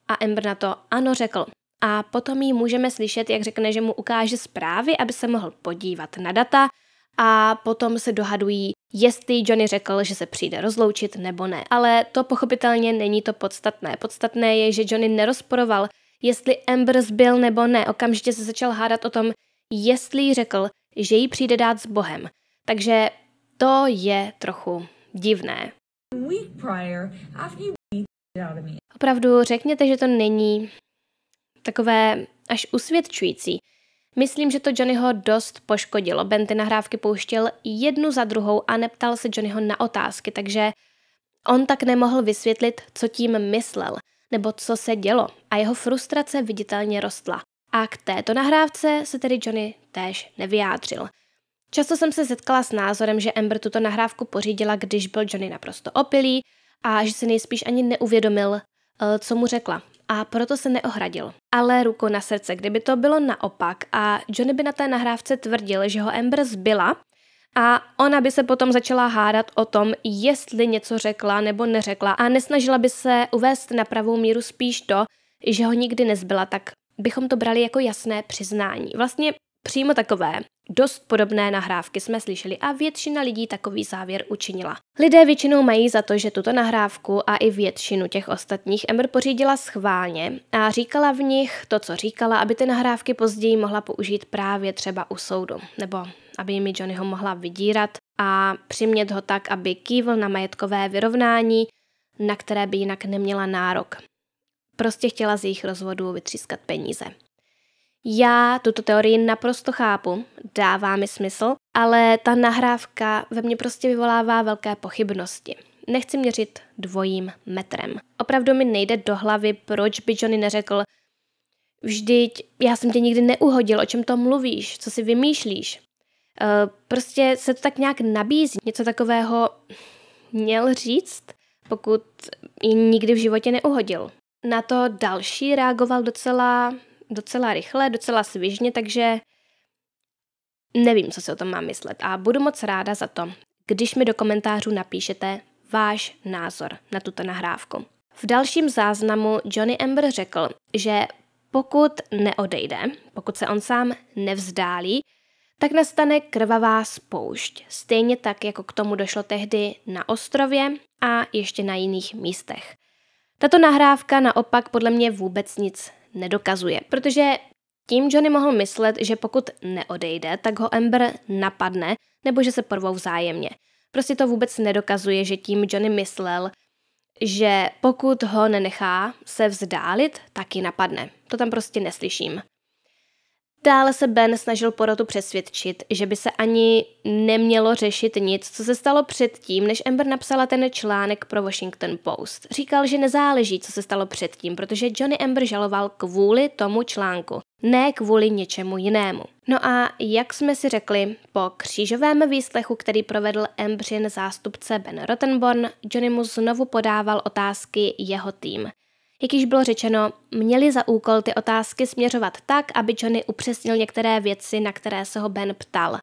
A Ember na to, ano, řekl a potom ji můžeme slyšet, jak řekne, že mu ukáže zprávy, aby se mohl podívat na data a potom se dohadují, jestli Johnny řekl, že se přijde rozloučit nebo ne. Ale to pochopitelně není to podstatné. Podstatné je, že Johnny nerozporoval, jestli Amber zbyl nebo ne. Okamžitě se začal hádat o tom, jestli řekl, že jí přijde dát s Bohem. Takže to je trochu divné. Opravdu řekněte, že to není takové až usvědčující. Myslím, že to Johnnyho dost poškodilo. Ben ty nahrávky pouštěl jednu za druhou a neptal se Johnnyho na otázky, takže on tak nemohl vysvětlit, co tím myslel, nebo co se dělo a jeho frustrace viditelně rostla. A k této nahrávce se tedy Johnny též nevyjádřil. Často jsem se setkala s názorem, že Amber tuto nahrávku pořídila, když byl Johnny naprosto opilý a že se nejspíš ani neuvědomil, eh, co mu řekla a proto se neohradil. Ale ruku na srdce, kdyby to bylo naopak a Johnny by na té nahrávce tvrdil, že ho Amber zbyla, a ona by se potom začala hádat o tom, jestli něco řekla nebo neřekla a nesnažila by se uvést na pravou míru spíš to, že ho nikdy nezbyla, tak bychom to brali jako jasné přiznání. Vlastně přímo takové, Dost podobné nahrávky jsme slyšeli a většina lidí takový závěr učinila. Lidé většinou mají za to, že tuto nahrávku a i většinu těch ostatních Ember pořídila schválně a říkala v nich to, co říkala, aby ty nahrávky později mohla použít právě třeba u soudu, nebo aby jimi Johnnyho mohla vydírat a přimět ho tak, aby kývl na majetkové vyrovnání, na které by jinak neměla nárok. Prostě chtěla z jejich rozvodu vytřískat peníze. Já tuto teorii naprosto chápu, dává mi smysl, ale ta nahrávka ve mně prostě vyvolává velké pochybnosti. Nechci měřit dvojím metrem. Opravdu mi nejde do hlavy, proč by Johnny neřekl, vždyť já jsem tě nikdy neuhodil, o čem to mluvíš, co si vymýšlíš. E, prostě se to tak nějak nabízí, něco takového měl říct, pokud ji nikdy v životě neuhodil. Na to další reagoval docela docela rychle, docela svižně, takže nevím, co si o tom mám myslet a budu moc ráda za to, když mi do komentářů napíšete váš názor na tuto nahrávku. V dalším záznamu Johnny Amber řekl, že pokud neodejde, pokud se on sám nevzdálí, tak nastane krvavá spoušť, stejně tak, jako k tomu došlo tehdy na ostrově a ještě na jiných místech. Tato nahrávka naopak podle mě vůbec nic nedokazuje, protože tím Johnny mohl myslet, že pokud neodejde, tak ho Amber napadne nebo že se porvou vzájemně. Prostě to vůbec nedokazuje, že tím Johnny myslel, že pokud ho nenechá se vzdálit, tak ji napadne. To tam prostě neslyším. Dále se Ben snažil porotu přesvědčit, že by se ani nemělo řešit nic, co se stalo předtím, než Amber napsala ten článek pro Washington Post. Říkal, že nezáleží, co se stalo předtím, protože Johnny Amber žaloval kvůli tomu článku, ne kvůli něčemu jinému. No a jak jsme si řekli, po křížovém výslechu, který provedl Ambrin zástupce Ben Rottenborn, Johnny mu znovu podával otázky jeho tým. Jak již bylo řečeno, měli za úkol ty otázky směřovat tak, aby Johnny upřesnil některé věci, na které se ho Ben ptal.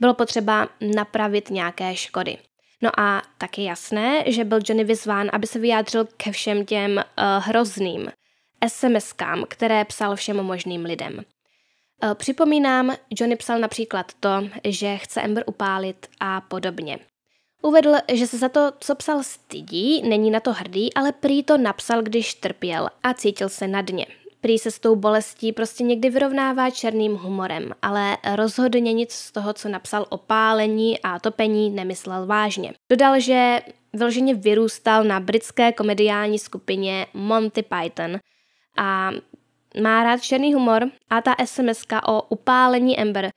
Bylo potřeba napravit nějaké škody. No a taky jasné, že byl Johnny vyzván, aby se vyjádřil ke všem těm uh, hrozným SMS-kám, které psal všem možným lidem. Uh, připomínám, Johnny psal například to, že chce Ember upálit a podobně. Uvedl, že se za to, co psal, stydí, není na to hrdý, ale prý to napsal, když trpěl a cítil se na dně. Prý se s tou bolestí prostě někdy vyrovnává černým humorem, ale rozhodně nic z toho, co napsal o pálení a topení, nemyslel vážně. Dodal, že vyloženě vyrůstal na britské komediální skupině Monty Python a má rád černý humor a ta sms o upálení Ember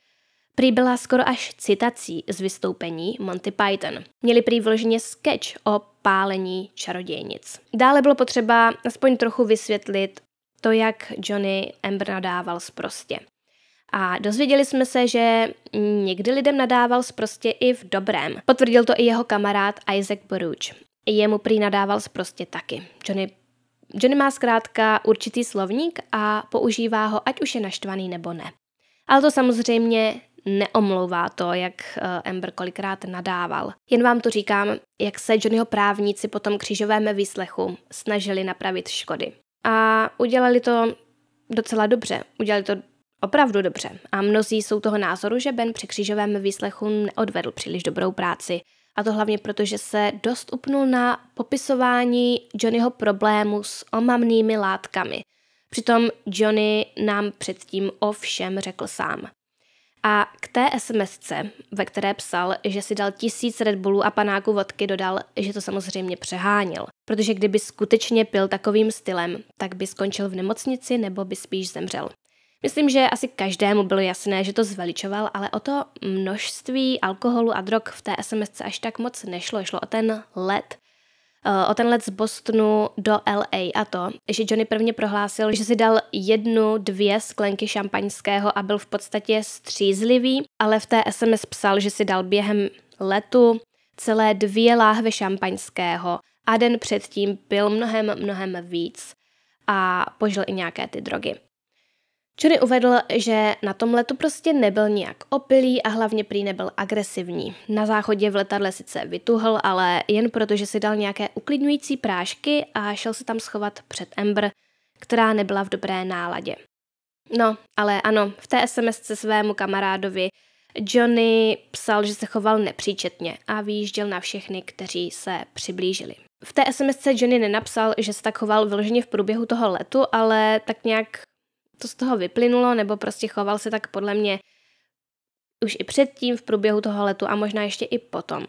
Prý byla skoro až citací z vystoupení Monty Python. Měli prý vloženě sketch o pálení čarodějnic. Dále bylo potřeba aspoň trochu vysvětlit to, jak Johnny Ember nadával zprostě. A dozvěděli jsme se, že někdy lidem nadával zprostě i v dobrém. Potvrdil to i jeho kamarád Isaac Baruch. Jemu prý nadával zprostě taky. Johnny Johnny má zkrátka určitý slovník a používá ho, ať už je naštvaný nebo ne. Ale to samozřejmě neomlouvá to, jak Ember eh, kolikrát nadával. Jen vám to říkám, jak se Johnnyho právníci po tom křižovém výslechu snažili napravit škody. A udělali to docela dobře. Udělali to opravdu dobře. A mnozí jsou toho názoru, že Ben při křižovém výslechu neodvedl příliš dobrou práci. A to hlavně proto, že se dost upnul na popisování Johnnyho problému s omamnými látkami. Přitom Johnny nám předtím o všem řekl sám. A k té SMSce, ve které psal, že si dal tisíc Red Bullů a panáku vodky, dodal, že to samozřejmě přehánil. Protože kdyby skutečně pil takovým stylem, tak by skončil v nemocnici nebo by spíš zemřel. Myslím, že asi každému bylo jasné, že to zveličoval, ale o to množství alkoholu a drog v té SMSce až tak moc nešlo. Šlo o ten let, Eh, o ten let z Bostonu do LA a to, že Johnny prvně prohlásil, že si dal jednu, dvě sklenky šampaňského a byl v podstatě střízlivý, ale v té SMS psal, že si dal během letu celé dvě láhve šampaňského a den předtím pil mnohem, mnohem víc a požil i nějaké ty drogy. Čury uvedl, že na tom letu prostě nebyl nijak opilý a hlavně prý nebyl agresivní. Na záchodě v letadle sice vytuhl, ale jen proto, že si dal nějaké uklidňující prášky a šel se tam schovat před Ember, která nebyla v dobré náladě. No, ale ano, v té SMS svému kamarádovi Johnny psal, že se choval nepříčetně a vyjížděl na všechny, kteří se přiblížili. V té SMS Johnny nenapsal, že se tak choval vyloženě v průběhu toho letu, ale tak nějak to z toho vyplynulo, nebo prostě choval se tak podle mě už i předtím v průběhu toho letu a možná ještě i potom.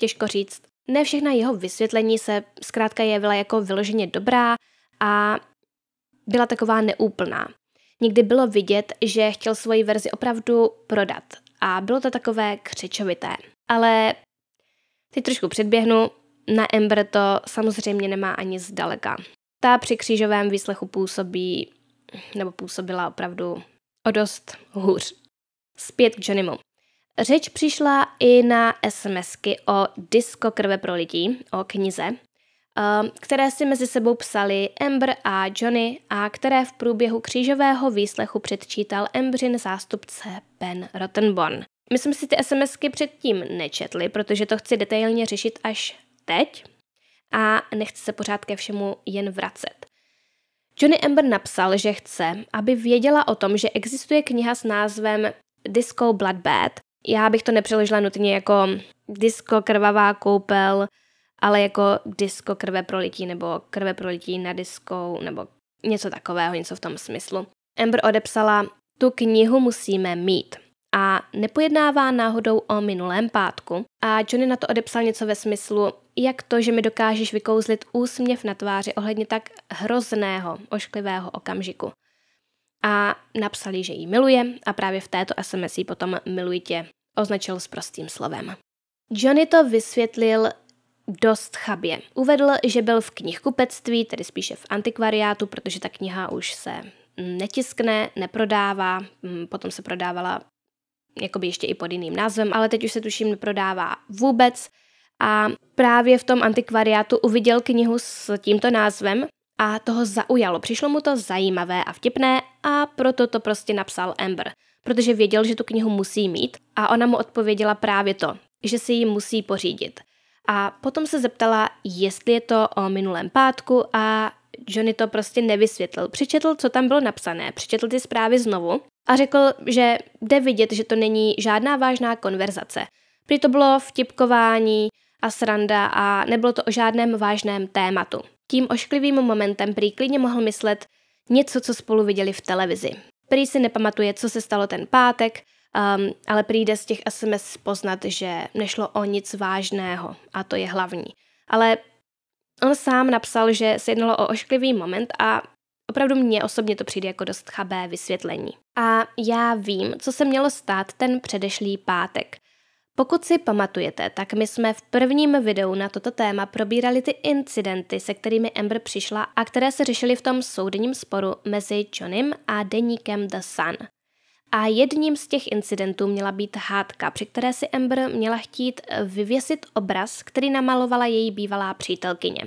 Těžko říct. Ne všechna jeho vysvětlení se zkrátka jevila jako vyloženě dobrá a byla taková neúplná. Někdy bylo vidět, že chtěl svoji verzi opravdu prodat a bylo to takové křečovité. Ale teď trošku předběhnu, na Ember to samozřejmě nemá ani zdaleka. Ta při křížovém výslechu působí nebo působila opravdu o dost hůř. Zpět k Johnnymu. Řeč přišla i na SMSky o Disko krve pro lidi, o knize, ehm, které si mezi sebou psali Ember a Johnny a které v průběhu křížového výslechu předčítal Embrin zástupce Ben Rottenborn. My jsme si ty SMSky předtím nečetli, protože to chci detailně řešit až teď a nechci se pořád ke všemu jen vracet. Johnny Amber napsal, že chce, aby věděla o tom, že existuje kniha s názvem Disco Bloodbath. Já bych to nepřeložila nutně jako disco krvavá koupel, ale jako disco krve prolití nebo krve prolití na diskou nebo něco takového, něco v tom smyslu. Amber odepsala, tu knihu musíme mít a nepojednává náhodou o minulém pátku. A Johnny na to odepsal něco ve smyslu, jak to, že mi dokážeš vykouzlit úsměv na tváři ohledně tak hrozného, ošklivého okamžiku. A napsali, že ji miluje a právě v této SMS ji potom miluji tě označil s prostým slovem. Johnny to vysvětlil dost chabě. Uvedl, že byl v knihkupectví, tedy spíše v antikvariátu, protože ta kniha už se netiskne, neprodává, potom se prodávala jakoby ještě i pod jiným názvem, ale teď už se tuším neprodává vůbec. A právě v tom antikvariátu uviděl knihu s tímto názvem a toho zaujalo. Přišlo mu to zajímavé a vtipné a proto to prostě napsal Amber, protože věděl, že tu knihu musí mít a ona mu odpověděla právě to, že si ji musí pořídit. A potom se zeptala, jestli je to o minulém pátku a Johnny to prostě nevysvětlil. Přečetl, co tam bylo napsané, přečetl ty zprávy znovu a řekl, že jde vidět, že to není žádná vážná konverzace. Prý to bylo vtipkování a sranda a nebylo to o žádném vážném tématu. Tím ošklivým momentem prý klidně mohl myslet něco, co spolu viděli v televizi. Prý si nepamatuje, co se stalo ten pátek, um, ale přijde z těch SMS poznat, že nešlo o nic vážného a to je hlavní. Ale on sám napsal, že se jednalo o ošklivý moment a opravdu mně osobně to přijde jako dost chabé vysvětlení a já vím, co se mělo stát ten předešlý pátek. Pokud si pamatujete, tak my jsme v prvním videu na toto téma probírali ty incidenty, se kterými Amber přišla a které se řešily v tom soudním sporu mezi Johnem a deníkem The Sun. A jedním z těch incidentů měla být hádka, při které si Amber měla chtít vyvěsit obraz, který namalovala její bývalá přítelkyně.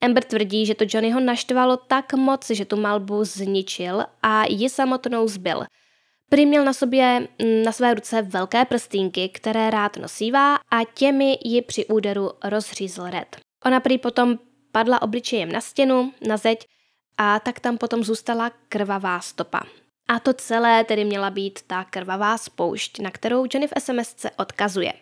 Amber tvrdí, že to Johnnyho naštvalo tak moc, že tu malbu zničil a ji samotnou zbyl. Prý měl na sobě mm, na své ruce velké prstínky, které rád nosívá a těmi ji při úderu rozřízl Red. Ona prý potom padla obličejem na stěnu, na zeď a tak tam potom zůstala krvavá stopa. A to celé tedy měla být ta krvavá spoušť, na kterou Johnny v SMSce odkazuje.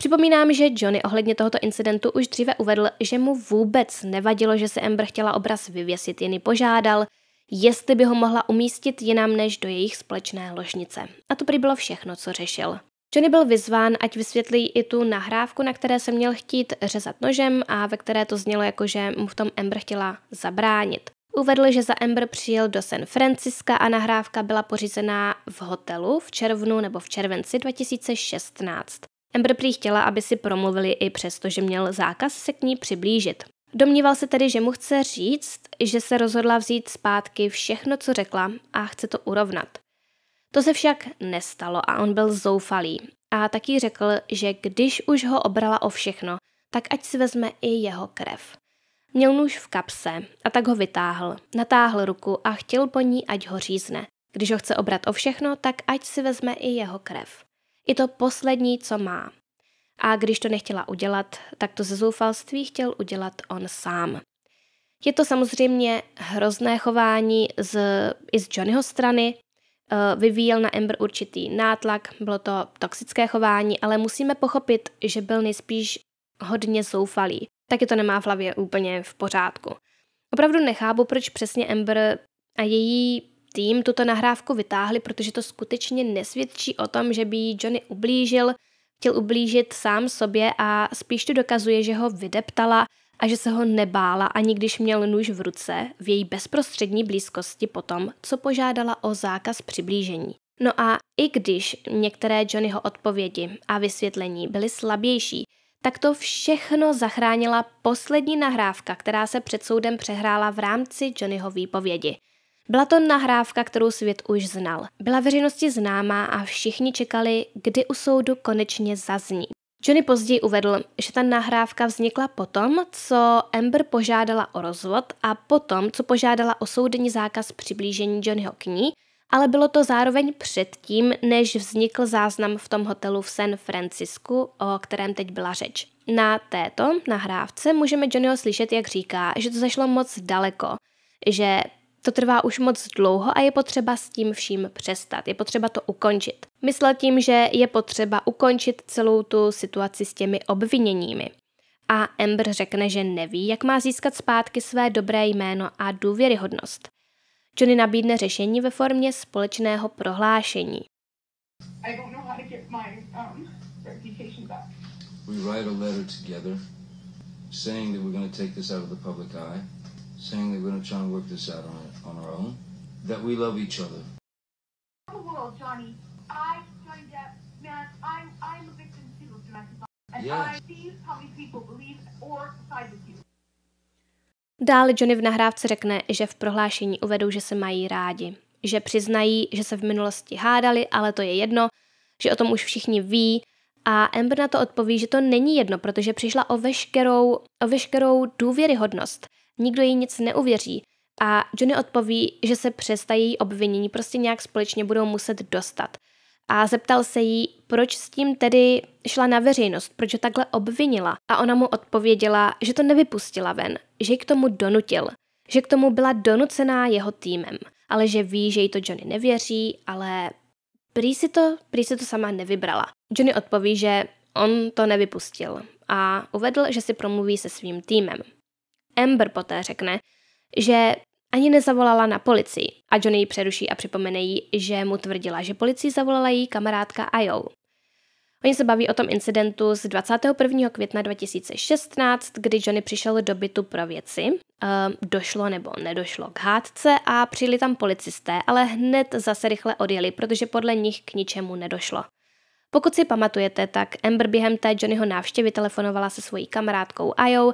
Připomínám, že Johnny ohledně tohoto incidentu už dříve uvedl, že mu vůbec nevadilo, že se Amber chtěla obraz vyvěsit, jen požádal, jestli by ho mohla umístit jinam než do jejich společné ložnice. A to prý bylo všechno, co řešil. Johnny byl vyzván, ať vysvětlí i tu nahrávku, na které se měl chtít řezat nožem a ve které to znělo jako, že mu v tom Amber chtěla zabránit. Uvedl, že za Amber přijel do San Franciska a nahrávka byla pořízená v hotelu v červnu nebo v červenci 2016. Ember prý chtěla, aby si promluvili i přesto, že měl zákaz se k ní přiblížit. Domníval se tedy, že mu chce říct, že se rozhodla vzít zpátky všechno, co řekla a chce to urovnat. To se však nestalo a on byl zoufalý a taky řekl, že když už ho obrala o všechno, tak ať si vezme i jeho krev. Měl nůž v kapse a tak ho vytáhl, natáhl ruku a chtěl po ní, ať ho řízne. Když ho chce obrat o všechno, tak ať si vezme i jeho krev je to poslední, co má. A když to nechtěla udělat, tak to ze zoufalství chtěl udělat on sám. Je to samozřejmě hrozné chování z, i z Johnnyho strany, eh, vyvíjel na Ember určitý nátlak, bylo to toxické chování, ale musíme pochopit, že byl nejspíš hodně zoufalý. Taky to nemá v hlavě úplně v pořádku. Opravdu nechápu, proč přesně Ember a její tým tuto nahrávku vytáhli, protože to skutečně nesvědčí o tom, že by Johnny ublížil, chtěl ublížit sám sobě a spíš to dokazuje, že ho vydeptala a že se ho nebála ani když měl nůž v ruce v její bezprostřední blízkosti potom, co požádala o zákaz přiblížení. No a i když některé Johnnyho odpovědi a vysvětlení byly slabější, tak to všechno zachránila poslední nahrávka, která se před soudem přehrála v rámci Johnnyho výpovědi – byla to nahrávka, kterou svět už znal. Byla veřejnosti známá a všichni čekali, kdy u soudu konečně zazní. Johnny později uvedl, že ta nahrávka vznikla potom, co Amber požádala o rozvod a potom, co požádala o soudní zákaz přiblížení Johnnyho k ní, ale bylo to zároveň předtím, než vznikl záznam v tom hotelu v San Francisku, o kterém teď byla řeč. Na této nahrávce můžeme Johnnyho slyšet, jak říká, že to zašlo moc daleko, že to trvá už moc dlouho a je potřeba s tím vším přestat. Je potřeba to ukončit. Myslel tím, že je potřeba ukončit celou tu situaci s těmi obviněními. A Amber řekne, že neví, jak má získat zpátky své dobré jméno a důvěryhodnost. Johnny nabídne řešení ve formě společného prohlášení. I don't know how to get my um, We write a letter together saying that we're going to take this out of the public eye saying that we're going to try and work this out on, on our own, that we love each other. The world, Johnny. I joined up, man, I'm I'm a victim too of domestic violence. And yes. I see how many people believe or side with you. Dále Johnny v nahrávce řekne, že v prohlášení uvedou, že se mají rádi, že přiznají, že se v minulosti hádali, ale to je jedno, že o tom už všichni ví a Amber na to odpoví, že to není jedno, protože přišla o veškerou, o veškerou důvěryhodnost – Nikdo jí nic neuvěří a Johnny odpoví, že se přes ta její obvinění prostě nějak společně budou muset dostat. A zeptal se jí, proč s tím tedy šla na veřejnost, proč ho takhle obvinila. A ona mu odpověděla, že to nevypustila ven, že ji k tomu donutil, že k tomu byla donucená jeho týmem, ale že ví, že jí to Johnny nevěří, ale prý si to, prý si to sama nevybrala. Johnny odpoví, že on to nevypustil a uvedl, že si promluví se svým týmem. Amber poté řekne, že ani nezavolala na policii a Johnny ji přeruší a připomene jí, že mu tvrdila, že policii zavolala její kamarádka Io. Oni se baví o tom incidentu z 21. května 2016, kdy Johnny přišel do bytu pro věci. Ehm, došlo nebo nedošlo k hádce a přijeli tam policisté, ale hned zase rychle odjeli, protože podle nich k ničemu nedošlo. Pokud si pamatujete, tak Amber během té Johnnyho návštěvy telefonovala se svojí kamarádkou Io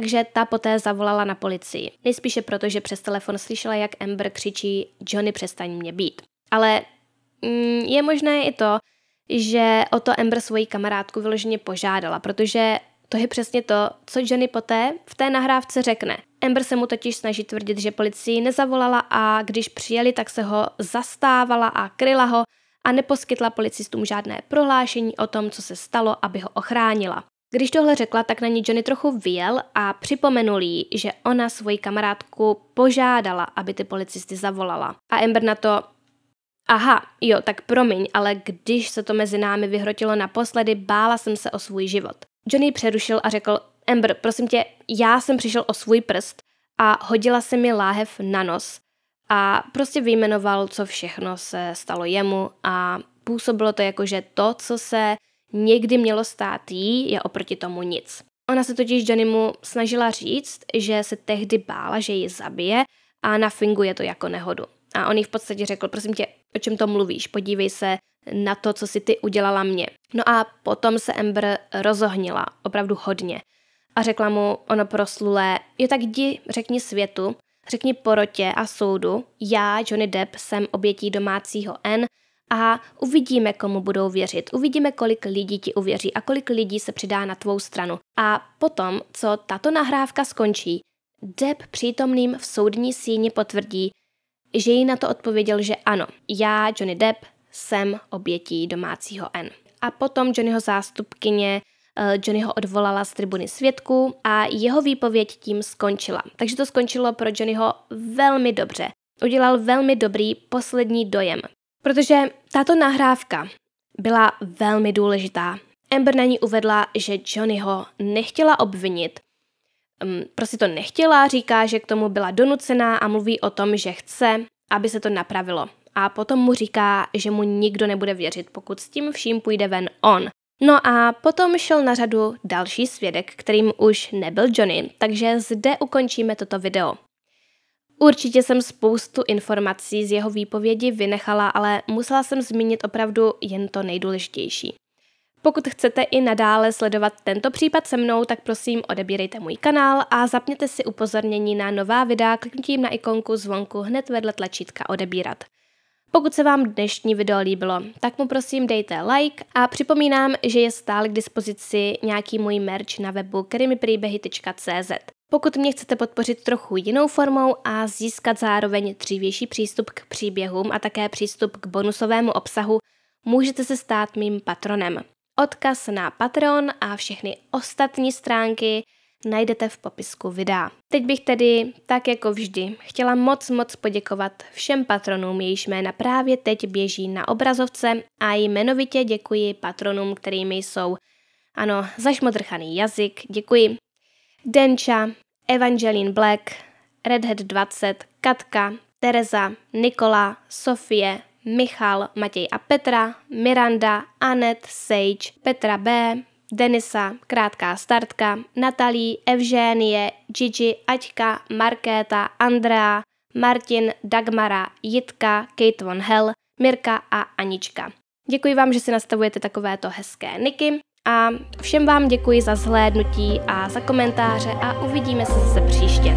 takže ta poté zavolala na policii. Nejspíše proto, že přes telefon slyšela, jak Amber křičí Johnny přestaň mě být. Ale mm, je možné i to, že o to Amber svoji kamarádku vyloženě požádala, protože to je přesně to, co Johnny poté v té nahrávce řekne. Amber se mu totiž snaží tvrdit, že policii nezavolala a když přijeli, tak se ho zastávala a kryla ho a neposkytla policistům žádné prohlášení o tom, co se stalo, aby ho ochránila. Když tohle řekla, tak na ní Johnny trochu vyjel a připomenul jí, že ona svoji kamarádku požádala, aby ty policisty zavolala. A Ember na to, aha, jo, tak promiň, ale když se to mezi námi vyhrotilo naposledy, bála jsem se o svůj život. Johnny přerušil a řekl, Ember, prosím tě, já jsem přišel o svůj prst a hodila se mi láhev na nos. A prostě vyjmenoval, co všechno se stalo jemu a působilo to jako, že to, co se někdy mělo stát jí, je oproti tomu nic. Ona se totiž Johnnymu snažila říct, že se tehdy bála, že ji zabije a nafinguje to jako nehodu. A on jí v podstatě řekl, prosím tě, o čem to mluvíš, podívej se na to, co si ty udělala mě. No a potom se Ember rozohnila, opravdu hodně. A řekla mu ono proslulé, jo tak jdi, řekni světu, řekni porotě a soudu, já, Johnny Depp, jsem obětí domácího N, a uvidíme, komu budou věřit. Uvidíme, kolik lidí ti uvěří a kolik lidí se přidá na tvou stranu. A potom, co tato nahrávka skončí, Depp přítomným v soudní síni potvrdí, že jí na to odpověděl, že ano, já, Johnny Depp, jsem obětí domácího N. A potom Johnnyho zástupkyně eh, Johnnyho odvolala z tribuny svědků a jeho výpověď tím skončila. Takže to skončilo pro Johnnyho velmi dobře. Udělal velmi dobrý poslední dojem. Protože tato nahrávka byla velmi důležitá. Amber na ní uvedla, že Johnnyho nechtěla obvinit. Um, prostě to nechtěla, říká, že k tomu byla donucená a mluví o tom, že chce, aby se to napravilo. A potom mu říká, že mu nikdo nebude věřit, pokud s tím vším půjde ven on. No a potom šel na řadu další svědek, kterým už nebyl Johnny, takže zde ukončíme toto video. Určitě jsem spoustu informací z jeho výpovědi vynechala, ale musela jsem zmínit opravdu jen to nejdůležitější. Pokud chcete i nadále sledovat tento případ se mnou, tak prosím odebírejte můj kanál a zapněte si upozornění na nová videa kliknutím na ikonku zvonku hned vedle tlačítka odebírat. Pokud se vám dnešní video líbilo, tak mu prosím dejte like a připomínám, že je stále k dispozici nějaký můj merch na webu krymipříběhy.cz. Pokud mě chcete podpořit trochu jinou formou a získat zároveň dřívější přístup k příběhům a také přístup k bonusovému obsahu, můžete se stát mým patronem. Odkaz na Patreon a všechny ostatní stránky najdete v popisku videa. Teď bych tedy, tak jako vždy, chtěla moc moc poděkovat všem patronům, jejíž jména právě teď běží na obrazovce a jmenovitě děkuji patronům, kterými jsou ano, zašmodrchaný jazyk, děkuji Denča, Evangeline Black, Redhead 20, Katka, Tereza, Nikola, Sofie, Michal, Matěj a Petra, Miranda, Anet, Sage, Petra B, Denisa, Krátká startka, Natalí, Evženie, Gigi, Aťka, Markéta, Andrea, Martin, Dagmara, Jitka, Kate von Hell, Mirka a Anička. Děkuji vám, že si nastavujete takovéto hezké niky. A všem vám děkuji za zhlédnutí a za komentáře a uvidíme se zase příště.